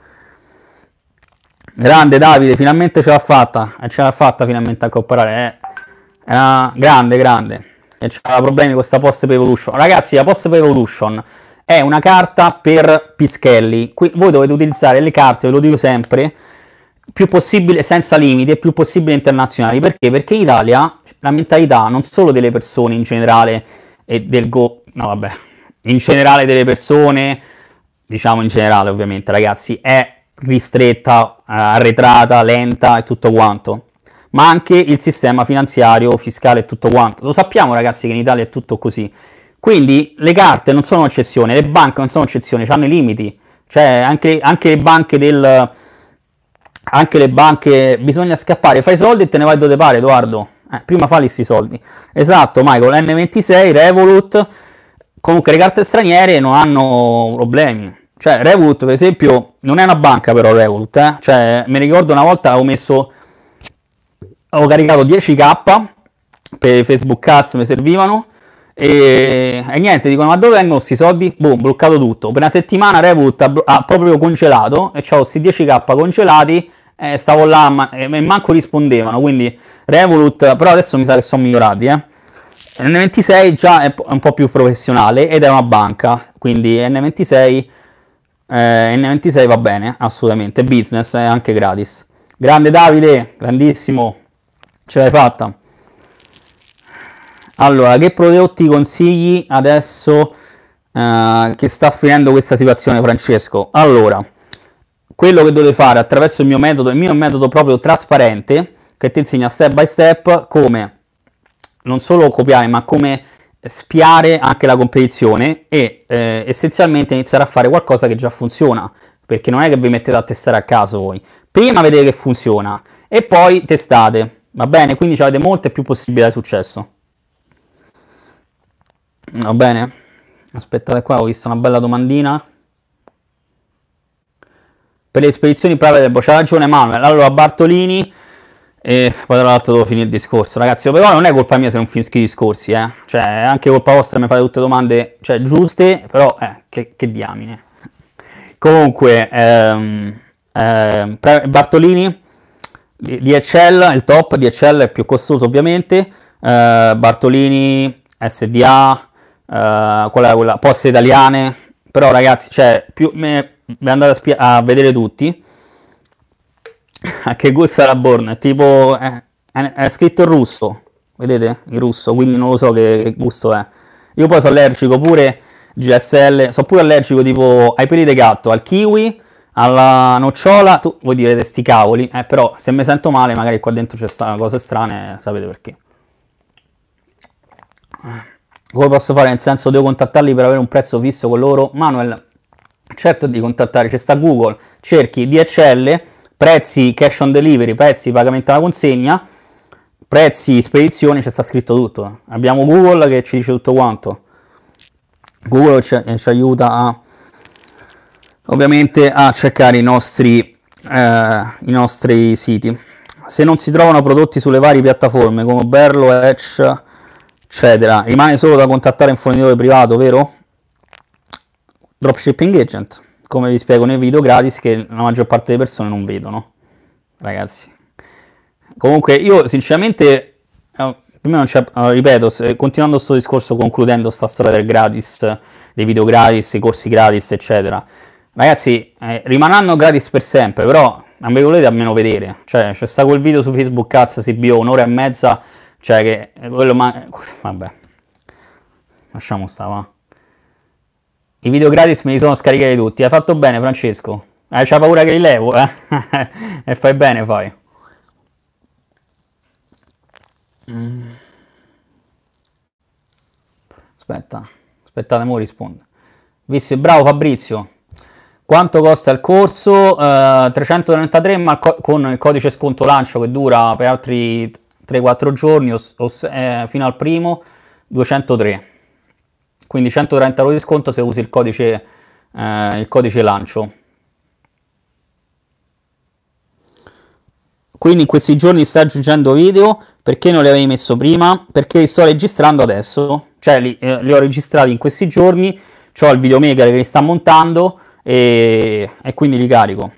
Grande Davide, finalmente ce l'ha fatta, eh, ce l'ha fatta finalmente a copparare. Eh. Era grande, grande. E c'era problemi con questa post per Evolution. Ragazzi, la post per Evolution è una carta per pischelli. Qui voi dovete utilizzare le carte, ve lo dico sempre, più possibile senza limiti e più possibile internazionali. Perché? Perché in Italia la mentalità non solo delle persone in generale e del go, no vabbè, in generale delle persone, diciamo in generale ovviamente ragazzi, è ristretta, arretrata, lenta e tutto quanto. Ma anche il sistema finanziario, fiscale e tutto quanto. Lo sappiamo ragazzi che in Italia è tutto così. Quindi le carte non sono un'eccezione, le banche non sono un'eccezione, hanno i limiti. Cioè anche, anche le banche del... Anche le banche... Bisogna scappare, fai i soldi e te ne vai dove pare, Edoardo. Eh, prima fai questi soldi. Esatto, Michael, N26, Revolut. Comunque le carte straniere non hanno problemi. Cioè Revolut, per esempio, non è una banca però Revolut. Eh? Cioè, mi ricordo una volta ho messo... Ho caricato 10k per Facebook Ads, mi servivano e, e, niente, dicono: Ma dove vengono questi soldi? Boh, bloccato tutto. Per una settimana Revolut ha, ha proprio congelato e c'ho questi 10k congelati. e stavo là ma, e manco rispondevano. Quindi Revolut, però adesso mi sa che sono migliorati. Eh. N26 già è un po' più professionale ed è una banca. Quindi N26, eh, N26 va bene, assolutamente. Business è anche gratis. Grande Davide, grandissimo, ce l'hai fatta. Allora, che prodotti consigli adesso eh, che sta finendo questa situazione, Francesco? Allora, quello che dovete fare attraverso il mio metodo, il mio metodo proprio trasparente, che ti insegna step by step come non solo copiare, ma come spiare anche la competizione e eh, essenzialmente iniziare a fare qualcosa che già funziona perché non è che vi mettete a testare a caso voi prima vedete che funziona e poi testate va bene quindi avete molte più possibilità di successo Va bene? Aspettate qua, ho visto una bella domandina. Per le spedizioni private del c'ha ragione Manuel. Allora Bartolini e poi tra l'altro devo finire il discorso, ragazzi, però non è colpa mia se non finisco i discorsi, eh. Cioè, è anche colpa vostra mi fate tutte domande, cioè, giuste, però eh, che, che diamine. Comunque ehm, ehm, Bartolini DHL, il top DHL è più costoso ovviamente, eh, Bartolini SDA uh, eh, qual è quella? Poste italiane, però ragazzi, cioè, più, me, me andate a, spia- a, vedere tutti, a (laughs) che gusto è la Born, è tipo, è, eh, è, è scritto in russo, vedete, in russo, quindi non lo so che, che gusto è. Io poi sono allergico pure, GSL, sono pure allergico tipo ai peli di gatto, al kiwi, alla nocciola, tu vuoi dire questi cavoli, eh, però se mi sento male magari qua dentro c'è sta cose strane, sapete perché. Come posso fare? Nel senso devo contattarli per avere un prezzo fisso con loro? Manuel, certo di contattare, c'è sta Google, cerchi DHL, prezzi cash on delivery, prezzi pagamento alla consegna, prezzi spedizioni, c'è sta scritto tutto. Abbiamo Google che ci dice tutto quanto. Google ci, eh, ci aiuta a ovviamente a cercare i nostri, eh, i nostri siti. Se non si trovano prodotti sulle varie piattaforme come Berlo, Edge, eccetera, rimane solo da contattare un fornitore privato, vero? Dropshipping agent, come vi spiego nei video gratis che la maggior parte delle persone non vedono, ragazzi. Comunque io sinceramente, eh, ripeto, continuando questo discorso, concludendo questa storia del gratis, dei video gratis, i corsi gratis, eccetera. Ragazzi, eh, rimarranno gratis per sempre, però non vi volete almeno vedere. Cioè, c'è stato quel video su Facebook, cazzo, si bio, un'ora e mezza cioè che quello ma... vabbè. Lasciamo stare, I video gratis me li sono scaricati tutti. Hai fatto bene, Francesco. Eh, paura che li levo, eh? (laughs) e fai bene, fai. Aspetta, aspettate, mo rispondo. visse bravo Fabrizio. Quanto costa il corso? Uh, eh, 333, ma co- con il codice sconto lancio che dura per altri 3-4 giorni o, o, eh, fino al primo 203 quindi 130 euro di sconto se usi il codice, eh, il codice lancio quindi in questi giorni stai aggiungendo video perché non li avevi messo prima perché li sto registrando adesso cioè li, eh, li ho registrati in questi giorni ho il videomaker che li sta montando e, e quindi li carico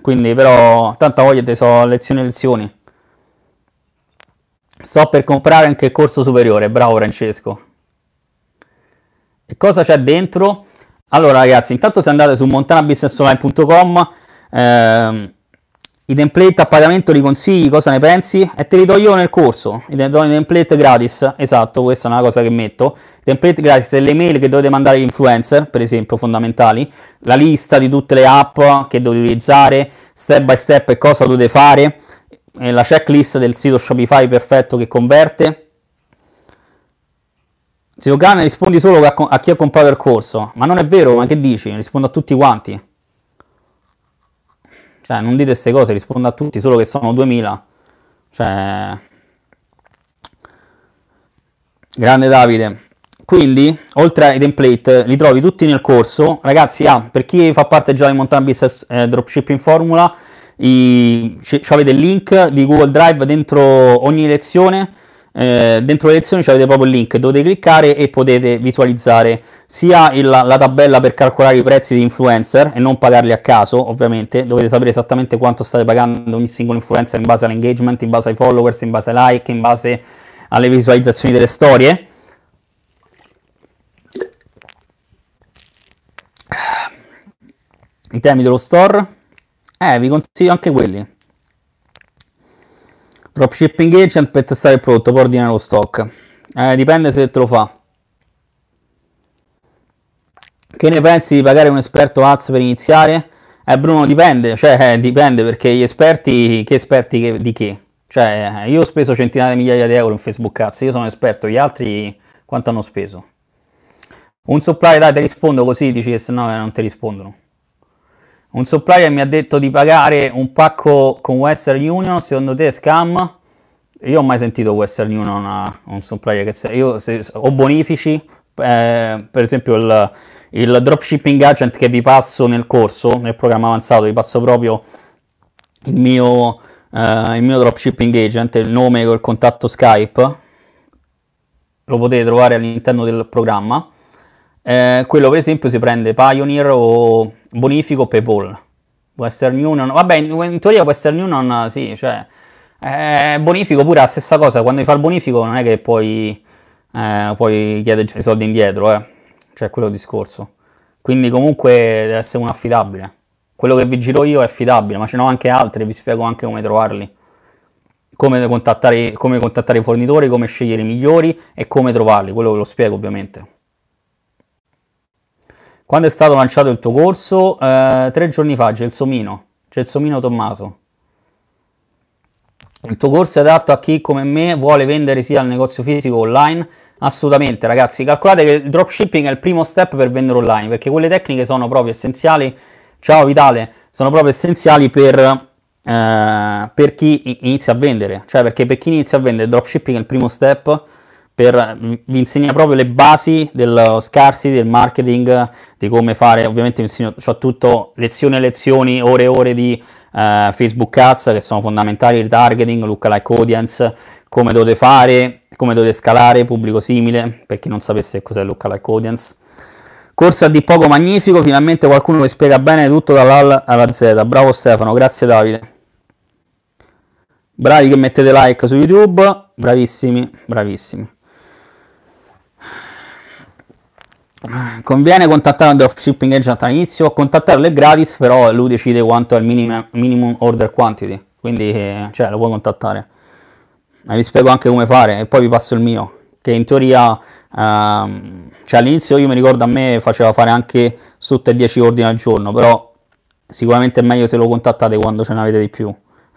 quindi però tanta voglia te so lezioni e lezioni Sto per comprare anche il corso superiore, bravo Francesco. E cosa c'è dentro? Allora ragazzi, intanto se andate su montanabusinessonline.com ehm, i template a pagamento li consigli, cosa ne pensi? E te li do io nel corso, i template gratis, esatto, questa è una cosa che metto. I template gratis delle mail che dovete mandare agli influencer, per esempio, fondamentali. La lista di tutte le app che dovete utilizzare, step by step e cosa dovete fare la checklist del sito Shopify perfetto che converte. Zio Khan rispondi solo a, chi ha comprato il corso. Ma non è vero, ma che dici? Rispondo a tutti quanti. Cioè, non dite queste cose, rispondo a tutti, solo che sono 2000. Cioè... Grande Davide. Quindi, oltre ai template, li trovi tutti nel corso. Ragazzi, ah, per chi fa parte già di Montan Business eh, Dropshipping Formula, i, avete il link di Google Drive dentro ogni lezione, eh, dentro le lezioni avete proprio il link, dovete cliccare e potete visualizzare sia il, la tabella per calcolare i prezzi di influencer e non pagarli a caso, ovviamente, dovete sapere esattamente quanto state pagando ogni singolo influencer in base all'engagement, in base ai followers, in base ai like, in base alle visualizzazioni delle storie. I temi dello store eh, vi consiglio anche quelli. Dropshipping agent per testare il prodotto, poi ordinare lo stock. Eh, dipende se te lo fa. Che ne pensi di pagare un esperto AZ per iniziare? Eh Bruno, dipende, cioè eh, dipende perché gli esperti, che esperti che, di che? Cioè eh, io ho speso centinaia di migliaia di euro in Facebook Ads, io sono esperto, gli altri quanto hanno speso? Un supplier dai ti rispondo così dici che se no eh, non ti rispondono. Un supplier mi ha detto di pagare un pacco con Western Union, secondo te è scam? Io ho mai sentito Western Union una, eh, un supplier che se, io se, ho bonifici, eh, per esempio il, il dropshipping agent che vi passo nel corso, nel programma avanzato, vi passo proprio il mio, eh, il mio dropshipping agent, il nome col contatto Skype, lo potete trovare all'interno del programma eh, quello per esempio si prende Pioneer o Bonifico o Paypal. Western Union, vabbè, in, teoria Western Union sì, cioè eh, bonifico pure la stessa cosa, quando fai il bonifico non è che poi eh, puoi chiedere i soldi indietro, eh. cioè quello discorso. Quindi comunque deve essere uno affidabile. Quello che vi giro io è affidabile, ma ce n'ho anche altri, vi spiego anche come trovarli. Come contattare, come contattare i fornitori, come scegliere i migliori e come trovarli, quello ve lo spiego ovviamente. Quando è stato lanciato il tuo corso? Eh, tre giorni fa, Gelsomino, Gelsomino Tommaso. Il tuo corso è adatto a chi come me vuole vendere sia al negozio fisico che online? Assolutamente ragazzi, calcolate che il dropshipping è il primo step per vendere online perché quelle tecniche sono proprio essenziali, ciao Vitale, sono proprio essenziali per, eh, per chi inizia a vendere, cioè perché per chi inizia a vendere il dropshipping è il primo step per, mm, vi insegna proprio le basi del uh, scarsi, del marketing, di come fare, ovviamente vi insegno cioè, tutto, lezioni e lezioni, ore e ore di uh, Facebook Ads che sono fondamentali, il retargeting, lookalike audience, come dovete fare, come dovete scalare, pubblico simile, per chi non sapesse cos'è lookalike audience. Corsa di poco magnifico, finalmente qualcuno vi spiega bene tutto dall'A alla Z, bravo Stefano, grazie Davide. Bravi che mettete like su YouTube, bravissimi, bravissimi. Conviene contattare un dropshipping agent all'inizio, contattarlo è gratis, però lui decide quanto è il minimum, minimum order quantity, quindi eh, cioè, lo puoi contattare. E vi spiego anche come fare e poi vi passo il mio, che in teoria, ehm, cioè all'inizio io mi ricordo a me faceva fare anche sotto i 10 ordini al giorno, però sicuramente è meglio se lo contattate quando ce n'avete di più,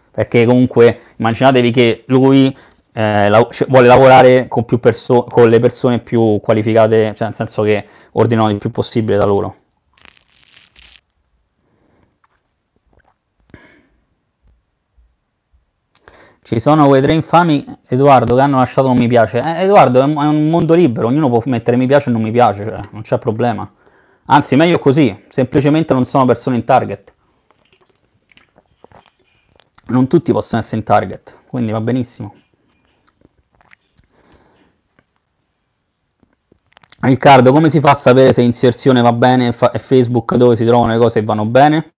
perché comunque immaginatevi che lui eh, la, cioè, vuole lavorare con, più perso- con le persone più qualificate, cioè nel senso che ordinano il più possibile da loro. Ci sono quei tre infami, Edoardo, che hanno lasciato un mi piace. Eh, Edoardo, è un mondo libero, ognuno può mettere mi piace o non mi piace, cioè, non c'è problema. Anzi, meglio così, semplicemente non sono persone in target. Non tutti possono essere in target, quindi va benissimo. Riccardo, come si fa a sapere se inserzione va bene e, Facebook dove si trovano le cose che vanno bene?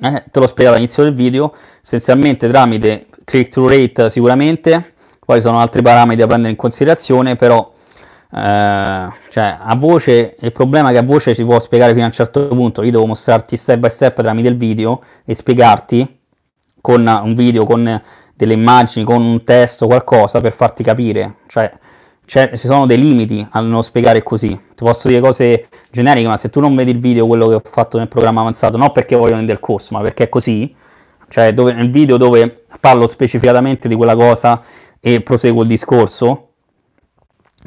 Eh, te l'ho spiegato all'inizio del video, essenzialmente tramite click through rate sicuramente, poi ci sono altri parametri da prendere in considerazione, però eh, cioè, a voce il problema è che a voce si può spiegare fino a un certo punto, io devo mostrarti step by step tramite il video e spiegarti con un video, con delle immagini, con un testo, qualcosa per farti capire, cioè, cioè, ci sono dei limiti a non spiegare così. Ti posso dire cose generiche, ma se tu non vedi il video, quello che ho fatto nel programma avanzato, non perché voglio vendere il corso, ma perché è così, cioè dove, nel video dove parlo specificatamente di quella cosa e proseguo il discorso,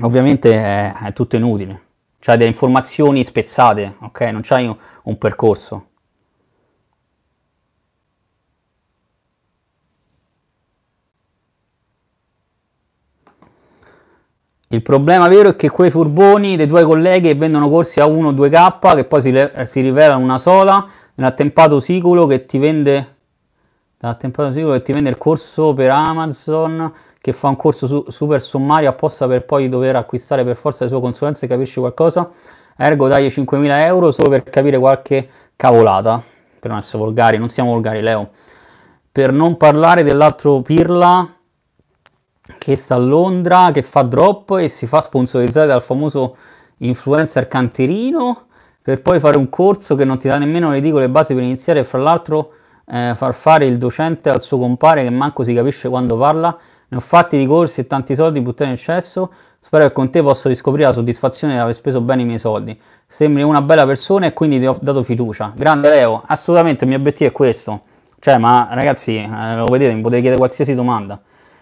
ovviamente è, è tutto inutile. Cioè delle informazioni spezzate, ok? Non c'hai un, un percorso. Il problema vero è che quei furboni dei tuoi colleghi che vendono corsi a 1-2k che poi si, si rivela una sola nell'attempato siculo che ti vende dall'attempato sicuro che ti vende il corso per Amazon che fa un corso su, super sommario apposta per poi dover acquistare per forza le sue consulenze e capirci qualcosa ergo dai 5.000 euro solo per capire qualche cavolata per non essere volgari, non siamo volgari Leo per non parlare dell'altro pirla che sta a Londra, che fa drop e si fa sponsorizzare dal famoso influencer Canterino per poi fare un corso che non ti dà nemmeno le dico le basi per iniziare e fra l'altro eh, far fare il docente al suo compare che manco si capisce quando parla ne ho fatti di corsi e tanti soldi buttati in eccesso spero che con te posso riscoprire la soddisfazione di aver speso bene i miei soldi sembri una bella persona e quindi ti ho dato fiducia grande Leo assolutamente il mio obiettivo è questo cioè ma ragazzi eh, lo vedete mi potete chiedere qualsiasi domanda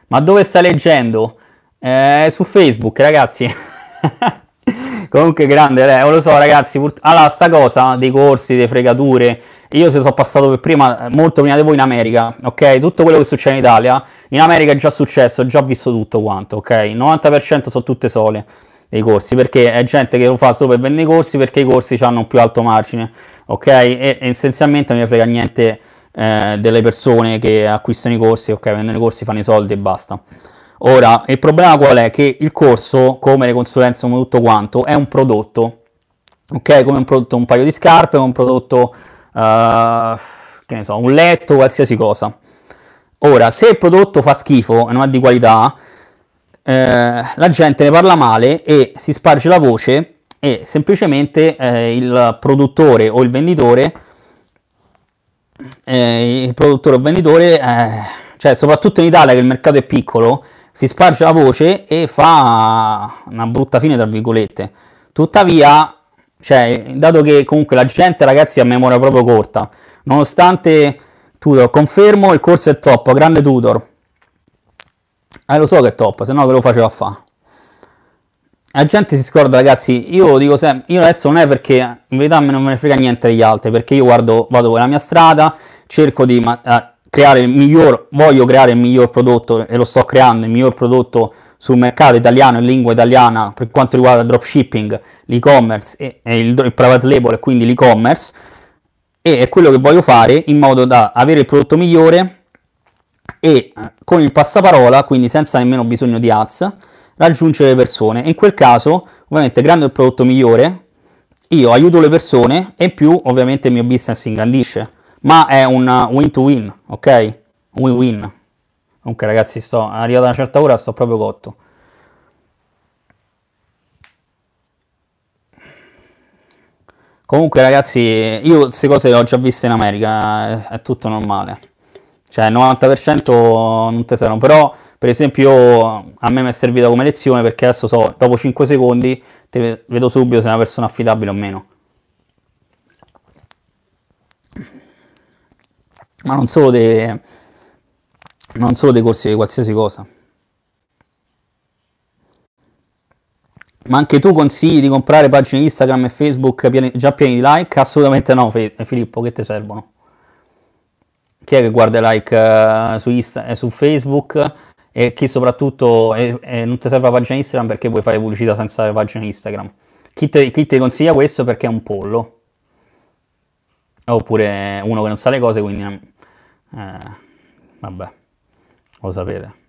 ma dove sta leggendo? Eh, su Facebook, ragazzi. (laughs) Comunque grande, re, eh, lo so ragazzi, pur... allora sta cosa dei corsi, delle fregature, io se sono passato per prima, molto prima di voi in America, ok? Tutto quello che succede in Italia, in America è già successo, ho già visto tutto quanto, ok? Il 90% sono tutte sole dei corsi, perché è gente che lo fa solo per vendere i corsi, perché i corsi hanno un più alto margine, ok? E, e essenzialmente non mi frega niente eh, delle persone che acquistano i corsi, ok, vendono i corsi, fanno i soldi e basta. Ora, il problema qual è? Che il corso, come le consulenze, come tutto quanto, è un prodotto, ok? Come un prodotto, un paio di scarpe, come un prodotto, uh, che ne so, un letto, qualsiasi cosa. Ora, se il prodotto fa schifo e non ha di qualità, eh, la gente ne parla male e si sparge la voce e semplicemente eh, il produttore o il venditore eh, il produttore o venditore, eh, cioè soprattutto in Italia che il mercato è piccolo, si sparge la voce e fa una brutta fine, tra virgolette. Tuttavia, cioè, dato che comunque la gente, ragazzi, ha memoria proprio corta, nonostante Tudor, confermo, il corso è top, grande Tudor. Eh, lo so che è top, se no che lo faceva fa la gente si scorda, ragazzi. Io lo dico sempre, io adesso non è perché in verità non me ne frega niente degli altri, perché io guardo, vado la mia strada, cerco di ma, eh, creare il miglior, voglio creare il miglior prodotto e lo sto creando, il miglior prodotto sul mercato italiano in lingua italiana per quanto riguarda il dropshipping, l'e-commerce e, e il, il private label e quindi l'e-commerce e è quello che voglio fare in modo da avere il prodotto migliore e eh, con il passaparola, quindi senza nemmeno bisogno di ads raggiungere le persone. in quel caso, ovviamente, grande il prodotto migliore, io aiuto le persone e in più, ovviamente, il mio business ingrandisce. Ma è un win-to-win, uh, ok? Win-win. Comunque, ragazzi, sto arrivato a una certa ora, sto proprio cotto. Comunque, ragazzi, io queste cose le ho già viste in America, eh, è tutto normale cioè il 90% non te servono, però per esempio a me mi è servita come lezione perché adesso so, dopo 5 secondi te vedo subito se è una persona affidabile o meno. Ma non solo dei, non solo dei corsi di qualsiasi cosa. Ma anche tu consigli di comprare pagine Instagram e Facebook già pieni di like? Assolutamente no, Filippo, che ti servono chi è che guarda i like eh, su, Insta, eh, su Facebook e chi soprattutto è, eh, è, non ti serve la pagina Instagram perché puoi fare pubblicità senza la pagina Instagram. Chi, te, chi ti consiglia questo perché è un pollo? Oppure uno che non sa le cose, quindi... Eh, vabbè, lo sapete.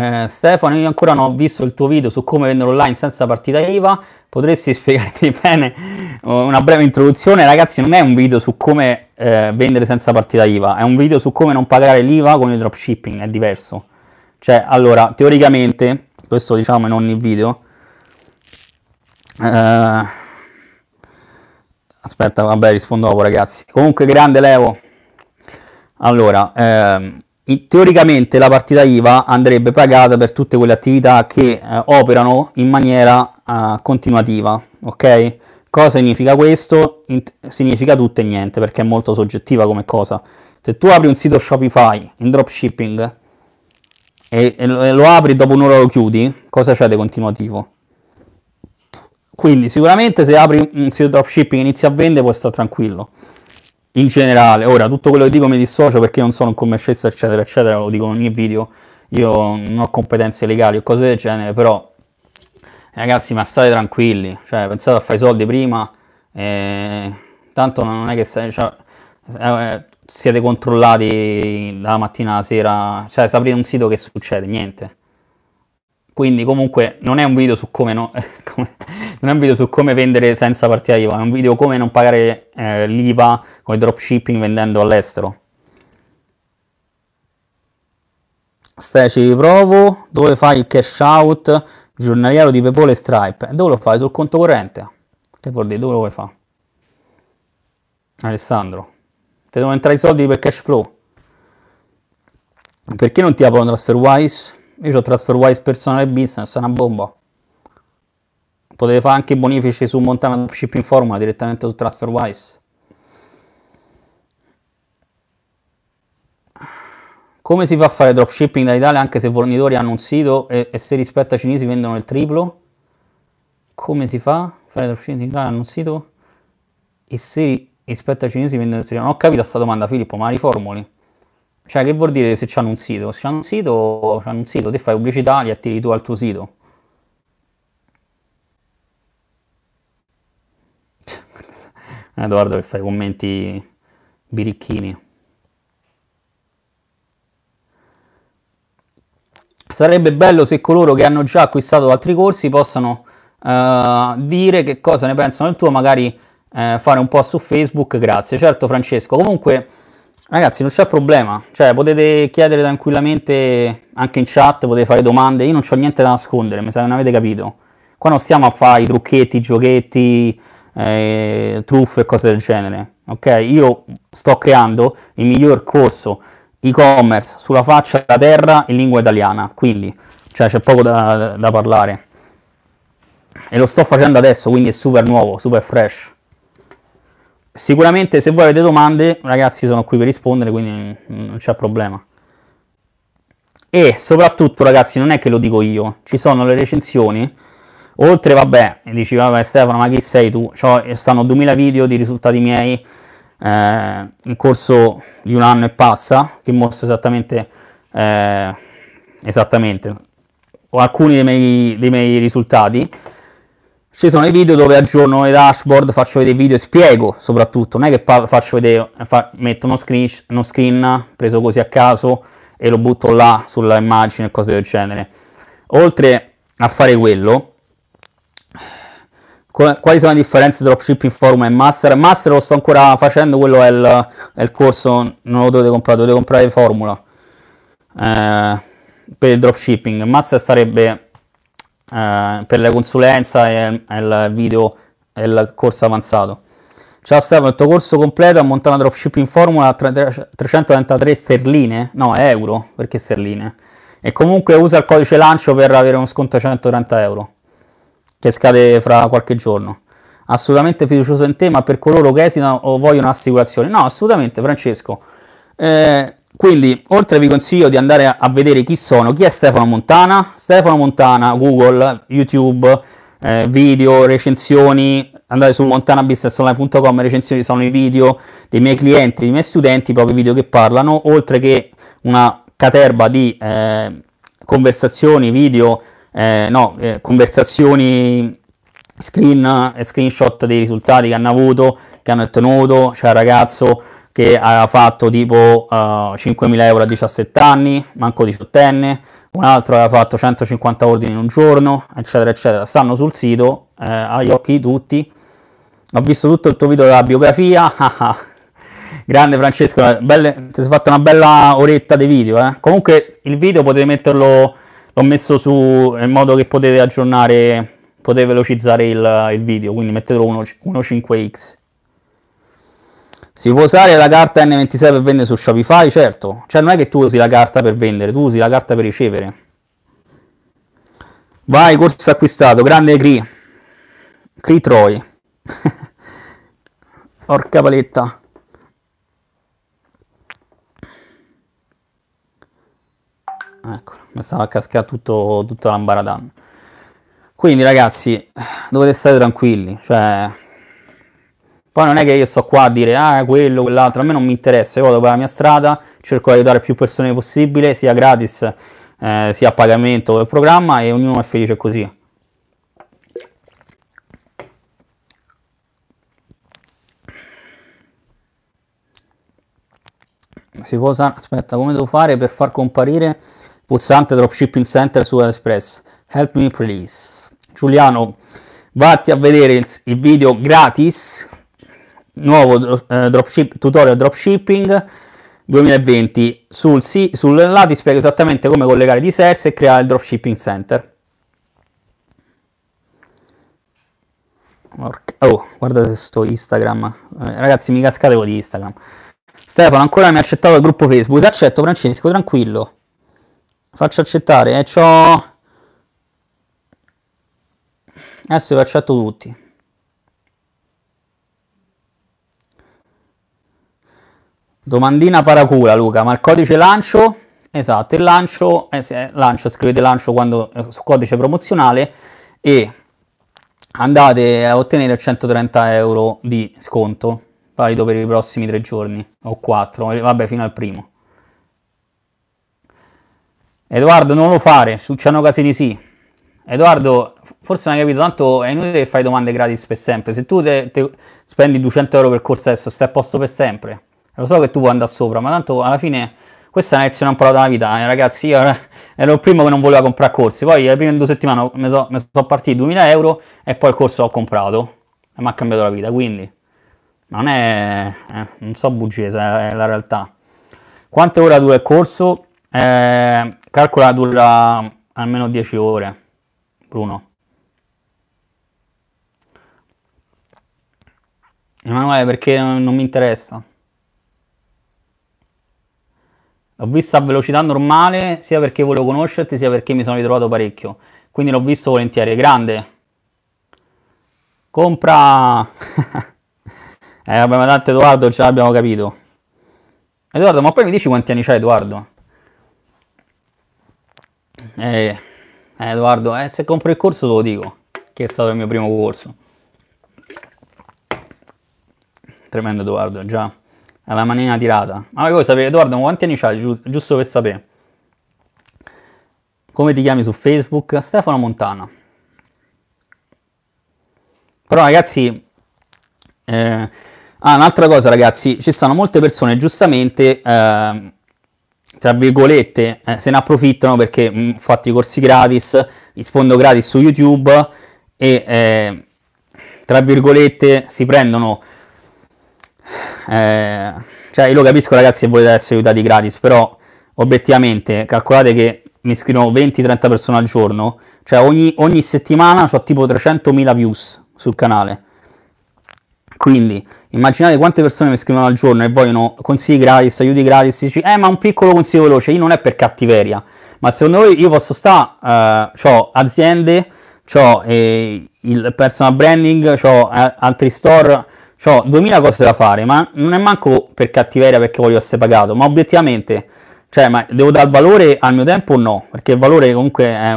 Eh, Stefano, io ancora non ho visto il tuo video su come vendere online senza partita IVA, potresti (laughs) spiegarmi bene eh, una breve introduzione? Ragazzi, non è un video su come eh, vendere senza partita IVA, è un video su come non pagare l'IVA con il dropshipping, è diverso. Cioè, allora, teoricamente, questo diciamo in ogni video, eh, aspetta, vabbè, rispondo dopo ragazzi. Comunque, grande Levo. Allora, ehm, teoricamente la partita IVA andrebbe pagata per tutte quelle attività che eh, operano in maniera eh, continuativa, ok? Cosa significa questo? In- significa tutto e niente perché è molto soggettiva come cosa. Se tu apri un sito Shopify in dropshipping e, e lo apri dopo un'ora lo chiudi, cosa c'è di continuativo? Quindi sicuramente se apri un sito dropshipping e inizi a vendere puoi stare tranquillo in generale, ora tutto quello che dico mi dissocio perché non sono un commercialista eccetera eccetera, lo dico in ogni video, io non ho competenze legali o cose del genere, però ragazzi ma state tranquilli, cioè pensate a fare i soldi prima, eh, tanto non è che state, cioè, eh, eh, siete controllati dalla mattina alla sera, cioè se aprite un sito che succede? Niente quindi comunque non è un video su come, no, (laughs) come, video su come vendere senza partita IVA, è un video come non pagare eh, l'IVA con il dropshipping vendendo all'estero. Stai, ci provo dove fai il cash out giornaliero di Paypal e Stripe? Dove lo fai? Sul conto corrente. Che vuol dire? Dove lo vuoi fare? Alessandro, ti devono entrare i soldi per cash flow. Perché non ti aprono TransferWise? Io ho TransferWise personal business, è una bomba. Potete fare anche bonifici su Montana Shipping Formula direttamente su TransferWise. Come si fa a fare dropshipping dall'Italia anche se i fornitori hanno un sito e, e se rispetto ai cinesi vendono il triplo? Come si fa a fare dropshipping in Italia hanno un sito e se rispetto ai cinesi vendono il triplo? Non ho capito questa domanda Filippo, ma riformuli. Cioè, che vuol dire se c'hanno un sito? Se c'hanno un sito, c'hanno un sito, te fai pubblicità, li attiri tu al tuo sito. (laughs) Edoardo che fai commenti birichini. Sarebbe bello se coloro che hanno già acquistato altri corsi possano eh, dire che cosa ne pensano del tuo, magari eh, fare un po' su Facebook, grazie. Certo Francesco, comunque... Ragazzi, non c'è problema, cioè potete chiedere tranquillamente anche in chat, potete fare domande, io non ho niente da nascondere, mi sa che non avete capito. Qua non stiamo a fare i trucchetti, i giochetti, eh, truffe e cose del genere, ok? Io sto creando il miglior corso e-commerce sulla faccia della terra in lingua italiana, quindi cioè, c'è poco da, da parlare. E lo sto facendo adesso, quindi è super nuovo, super fresh. Sicuramente se voi avete domande, ragazzi, sono qui per rispondere, quindi non c'è problema. E soprattutto, ragazzi, non è che lo dico io, ci sono le recensioni. Oltre, vabbè, dici, vabbè Stefano, ma chi sei tu? Cioè, stanno 2000 video di risultati miei eh, in corso di un anno e passa, che mostro esattamente, eh, esattamente, alcuni dei miei, dei miei risultati ci sono i video dove aggiorno i dashboard, faccio vedere i video e spiego soprattutto, non è che faccio vedere, fa metto uno screen, uno screen preso così a caso e lo butto là sulla immagine e cose del genere. Oltre a fare quello, quali sono le differenze tra dropshipping forum e master? Master lo sto ancora facendo, quello è il, è il corso, non lo dovete comprare, dovete comprare formula eh, per il dropshipping. Master sarebbe eh, per la consulenza e, e il video e il corso avanzato. Ciao Stefano, il tuo corso completo a montare una dropshipping formula a 333 sterline, no euro, perché sterline? E comunque usa il codice lancio per avere uno sconto a 130 euro, che scade fra qualche giorno. Assolutamente fiducioso in te, ma per coloro che esitano o vogliono assicurazioni? No, assolutamente Francesco. Eh, quindi, oltre vi consiglio di andare a vedere chi sono, chi è Stefano Montana. Stefano Montana, Google, YouTube, eh, video, recensioni, andate su montanabusinessonline.com, recensioni sono i video dei miei clienti, dei miei studenti, proprio i video che parlano, oltre che una caterba di eh, conversazioni, video, eh, no, eh, conversazioni screen, eh, screenshot dei risultati che hanno avuto, che hanno ottenuto, c'è cioè, il ragazzo che aveva fatto tipo uh, eh, 5.000 euro a 17 anni, manco 18enne, un altro aveva fatto 150 ordini in un giorno, eccetera, eccetera. Stanno sul sito, eh, agli occhi di tutti. Ho visto tutto il tuo video della biografia, (laughs) grande Francesco, eh, belle, ti sei fatta una bella oretta di video. Eh? Comunque il video potete metterlo, l'ho messo su in modo che potete aggiornare, potete velocizzare il, il video, quindi mettetelo 1.5x. Si può usare la carta N26 per vendere su Shopify? Certo, cioè non è che tu usi la carta per vendere, tu usi la carta per ricevere. Vai, corso acquistato, grande Cri. Cri Troy. Porca (laughs) paletta. Ecco, mi stava a cascare tutto, tutta l'ambaradan. Quindi ragazzi, dovete stare tranquilli, cioè poi non è che io sto qua a dire, ah, quello, quell'altro, a me non mi interessa, io vado per la mia strada, cerco di aiutare più persone possibile, sia gratis, eh, sia a pagamento del programma e ognuno è felice così. Si può usare, aspetta, come devo fare per far comparire il pulsante dropshipping center su Express? Help me please. Giuliano, vatti a vedere il, il video gratis nuovo eh, dropship, tutorial dropshipping 2020 sul, sul là ti spiego esattamente come collegare di sers e creare il dropshipping center oh guardate sto Instagram eh, ragazzi mi cascate voi di Instagram Stefano ancora mi ha accettato il gruppo Facebook ti accetto Francesco tranquillo faccio accettare e eh, c'ho adesso vi accetto tutti Domandina paracula Luca, ma il codice lancio? Esatto, il lancio, eh, eh, lancio scrivete lancio quando, eh, su codice promozionale e andate a ottenere 130 euro di sconto, valido per i prossimi tre giorni o quattro, eh, vabbè fino al primo. Edoardo non lo fare, succedono casi di sì. Edoardo, forse non hai capito, tanto è inutile che fai domande gratis per sempre. Se tu te, te spendi 200 euro per corso adesso, stai a posto per sempre. Lo so che tu vuoi andare sopra, ma tanto alla fine questa è una lezione un po' la vita, eh, ragazzi. Io eh, ero il primo che non voleva comprare corsi, poi le prime due settimane mi sono so partiti 2000 euro e poi il corso l'ho comprato e mi ha cambiato la vita. Quindi non è, eh, non so, buggesa, è la realtà. Quante ore dura il corso? Eh, calcola dura almeno 10 ore, Bruno. Emanuele, perché non mi interessa? L'ho visto a velocità normale sia perché volevo conoscerti sia perché mi sono ritrovato parecchio. Quindi l'ho visto volentieri, grande. Compra... (laughs) eh vabbè ma tanto Edoardo ce l'abbiamo capito. Edoardo ma poi mi dici quanti anni c'hai Edoardo? Eh, eh Edoardo, eh, se compro il corso te lo dico, che è stato il mio primo corso. Tremendo Edoardo, già alla manina tirata. Ma voi sapete, Eduardo, quanti anni hai? giusto, per sapere? Come ti chiami su Facebook? Stefano Montana. Però ragazzi, eh, ah, un'altra cosa ragazzi, ci sono molte persone giustamente, eh, tra virgolette, eh, se ne approfittano perché mh, mm, ho fatto i corsi gratis, rispondo gratis su YouTube e, eh, tra virgolette, si prendono eh, cioè io lo capisco ragazzi se volete essere aiutati gratis, però obiettivamente calcolate che mi scrivono 20-30 persone al giorno, cioè ogni, ogni settimana ho tipo 300.000 views sul canale. Quindi immaginate quante persone mi scrivono al giorno e vogliono consigli gratis, aiuti gratis, dici, eh ma un piccolo consiglio veloce, io non è per cattiveria, ma secondo voi io posso stare, eh, ho aziende, ho eh, il personal branding, ho eh, altri store, ho 2000 cose da fare, ma non è manco per cattiveria perché voglio essere pagato, ma obiettivamente, cioè, ma devo dare valore al mio tempo o no? Perché il valore comunque è,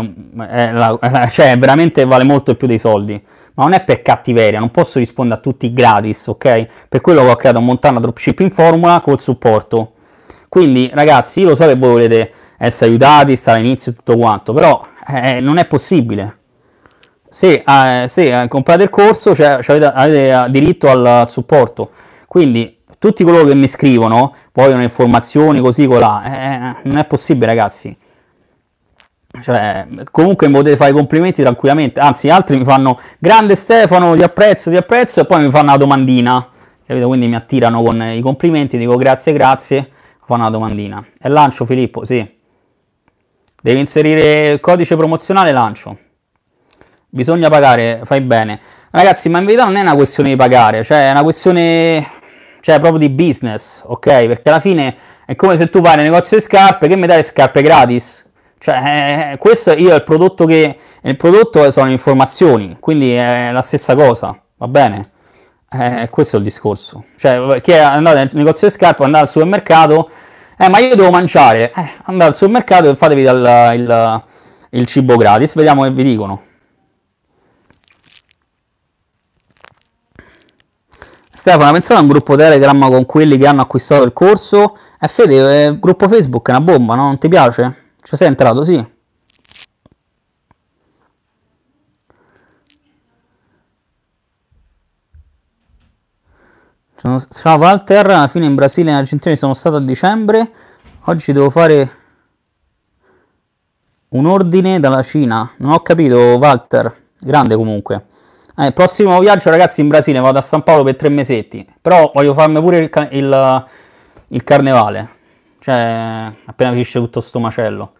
è la, cioè, veramente vale molto più dei soldi, ma non è per cattiveria, non posso rispondere a tutti gratis, ok? Per quello che ho creato Montana Dropshipping Formula col supporto. Quindi, ragazzi, io lo so che voi volete essere aiutati, stare all'inizio e tutto quanto, però eh, non è possibile se, ah, eh, se eh, comprate il corso cioè, cioè avete, avete eh, diritto al supporto, quindi tutti coloro che mi scrivono vogliono informazioni così colà, eh, eh, non è possibile ragazzi. Cioè, comunque mi potete fare i complimenti tranquillamente, anzi altri mi fanno grande Stefano, ti apprezzo, ti apprezzo e poi mi fanno una domandina, capito? Quindi mi attirano con i complimenti, dico grazie, grazie, fanno una domandina. E lancio Filippo, sì. Devi inserire il codice promozionale lancio bisogna pagare, fai bene. Ragazzi, ma in verità non è una questione di pagare, cioè è una questione cioè, proprio di business, ok? Perché alla fine è come se tu vai nel negozio di scarpe, che mi dai le scarpe gratis? Cioè, eh, questo io è il prodotto che... il prodotto sono le informazioni, quindi è la stessa cosa, va bene? Eh, questo è il discorso. Cioè, chi è andato nel negozio di scarpe, andate al supermercato, eh, ma io devo mangiare. Eh, andate al supermercato e fatevi dal, il, il cibo gratis, vediamo che vi dicono. Stefano, pensate a un gruppo Telegram con quelli che hanno acquistato il corso? E eh, Fede, eh, il gruppo Facebook è una bomba, no? Non ti piace? Ci sei entrato, sì. Ciao Walter, alla fine in Brasile e in Argentina sono stato a dicembre, oggi devo fare un ordine dalla Cina, non ho capito Walter, grande comunque. Eh, prossimo viaggio, ragazzi, in Brasile vado a San Paolo per tre mesetti. Però voglio farmi pure il, il, il carnevale. Cioè, appena finisce tutto sto macello.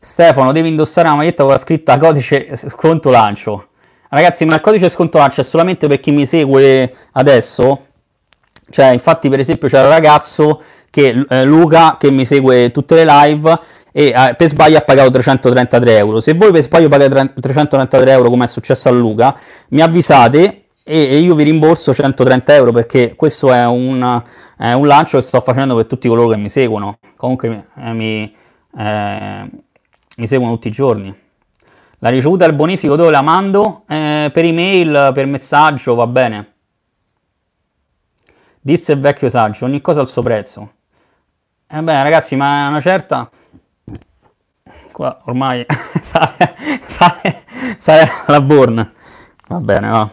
Stefano, devi indossare una maglietta con la scritta codice sconto lancio. Ragazzi, ma il codice sconto lancio è solamente per chi mi segue adesso. Cioè, infatti, per esempio, c'è un ragazzo che eh, Luca che mi segue tutte le live e ah, per sbaglio ha pagato 333 euro. Se voi per sbaglio pagate 333 euro come è successo a Luca, mi avvisate e io vi rimborso 130 euro perché questo è un, è un lancio che sto facendo per tutti coloro che mi seguono. Comunque eh, mi, eh, mi, seguono tutti i giorni. La ricevuta del bonifico dove la mando? Eh, per email, per messaggio, va bene. Disse il vecchio saggio, ogni cosa al suo prezzo. E eh beh ragazzi, ma è una certa qua ormai (laughs) sale, sale, sale la borna. Va bene, va.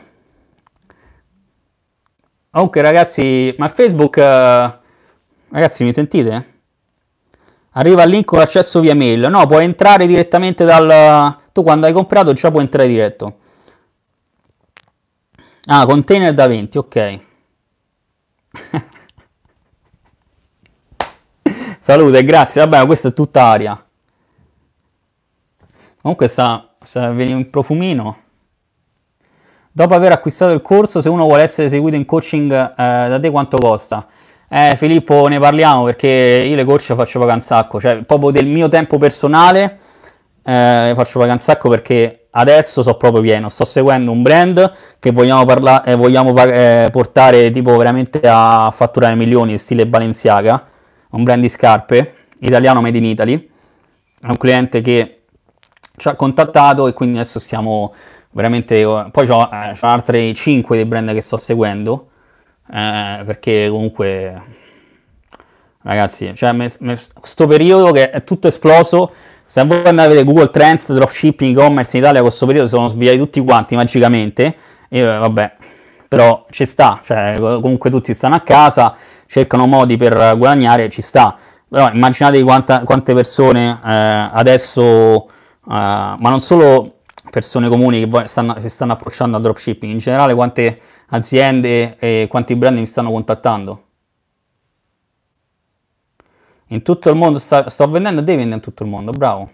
Comunque ragazzi, ma Facebook... Eh, ragazzi, mi sentite? Arriva il link con l'accesso via mail. No, puoi entrare direttamente dal... Tu quando hai comprato già puoi entrare diretto. Ah, container da 20, ok. (laughs) Salute, grazie. Vabbè, questa è tutta aria. Comunque sta, sta venendo un profumino. Dopo aver acquistato il corso, se uno vuole essere seguito in coaching eh, da te, quanto costa? Eh, Filippo, ne parliamo perché io le coach faccio pagare un sacco, cioè proprio del mio tempo personale eh, le faccio pagare un sacco perché adesso so proprio pieno, sto seguendo un brand che vogliamo, parla- eh, vogliamo pag- eh, portare tipo veramente a fatturare milioni, stile Balenciaga, un brand di scarpe, italiano made in Italy, è un cliente che ci ha contattato e quindi adesso stiamo veramente... Poi ho eh, altre 5 dei brand che sto seguendo, eh, perché comunque... Ragazzi, cioè, me, me, sto periodo che è tutto esploso, se voi andate a vedere Google Trends, dropshipping, e-commerce in Italia, questo periodo sono sviati tutti quanti magicamente, e eh, vabbè, però ci sta, cioè, comunque tutti stanno a casa, cercano modi per guadagnare, ci sta. Però immaginate quanta, quante persone eh, adesso eh, ma non solo persone comuni che stanno, si stanno approcciando al dropshipping, in generale quante aziende e quanti brand mi stanno contattando? In tutto il mondo sta, sto vendendo e devi vendere in tutto il mondo, bravo.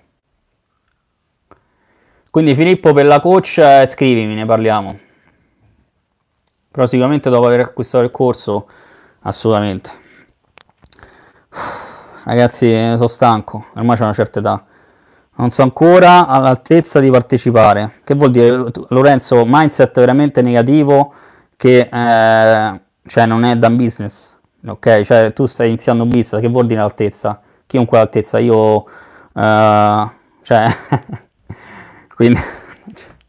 Quindi Filippo per la coach eh, scrivimi, ne parliamo. Però sicuramente dopo aver acquistato il corso, assolutamente. (sighs) Ragazzi, eh, sono stanco, ormai c'è una certa età non so ancora all'altezza di partecipare. Che vuol dire Lorenzo? Mindset veramente negativo che eh, cioè non è da business. Ok, cioè tu stai iniziando un business, che vuol dire altezza? Chiunque all'altezza, io eh, cioè (laughs) quindi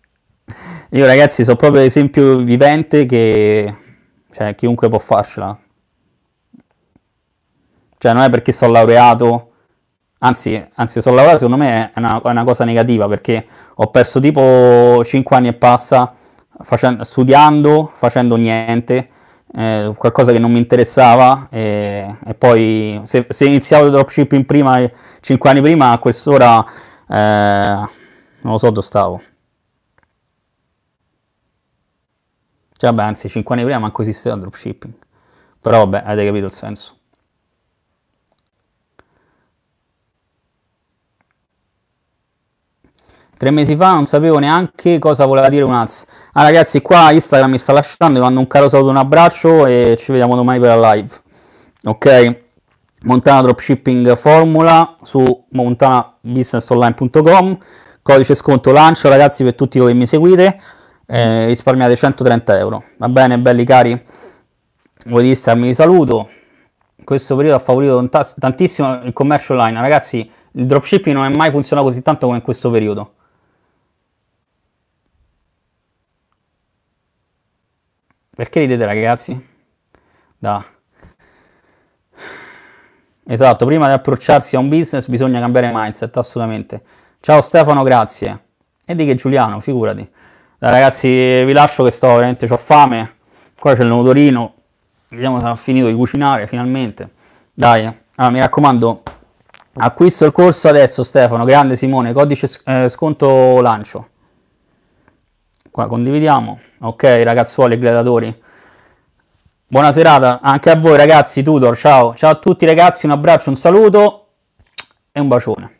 (laughs) io ragazzi sono proprio l'esempio vivente che cioè chiunque può farcela. Cioè non è perché sono laureato Anzi, anzi sono lavorato secondo me è una, è una, cosa negativa perché ho perso tipo 5 anni e passa facendo, studiando, facendo niente, eh, qualcosa che non mi interessava e, e poi se, se, iniziavo il dropshipping prima, 5 anni prima, a quest'ora eh, non lo so dove stavo. Cioè, vabbè, anzi, 5 anni prima manco esisteva il dropshipping. Però vabbè, avete capito il senso. Tre mesi fa non sapevo neanche cosa voleva dire un Az. Ah ragazzi, qua Instagram mi sta lasciando, vi mando un caro saluto, un abbraccio e ci vediamo domani per la live. Ok? Montana Dropshipping Formula su montanabusinessonline.com codice sconto lancio ragazzi per tutti voi che mi seguite eh, risparmiate 130 euro va bene belli cari voi di Instagram vi saluto in questo periodo ha favorito tantissimo il commercio online ragazzi il dropshipping non è mai funzionato così tanto come in questo periodo Perché ridete ragazzi? Da. Esatto, prima di approcciarsi a un business bisogna cambiare mindset, assolutamente. Ciao Stefano, grazie. E di che Giuliano, figurati. Dai ragazzi, vi lascio che sto veramente, ho fame. Qua c'è il notorino. Vediamo se ha finito di cucinare finalmente. Dai, allora, mi raccomando, acquisto il corso adesso Stefano, grande Simone, codice sc- eh, sconto lancio qua condividiamo, ok ragazzuoli e gladiatori, buona serata anche a voi ragazzi Tutor, ciao, ciao a tutti ragazzi, un abbraccio, un saluto e un bacione.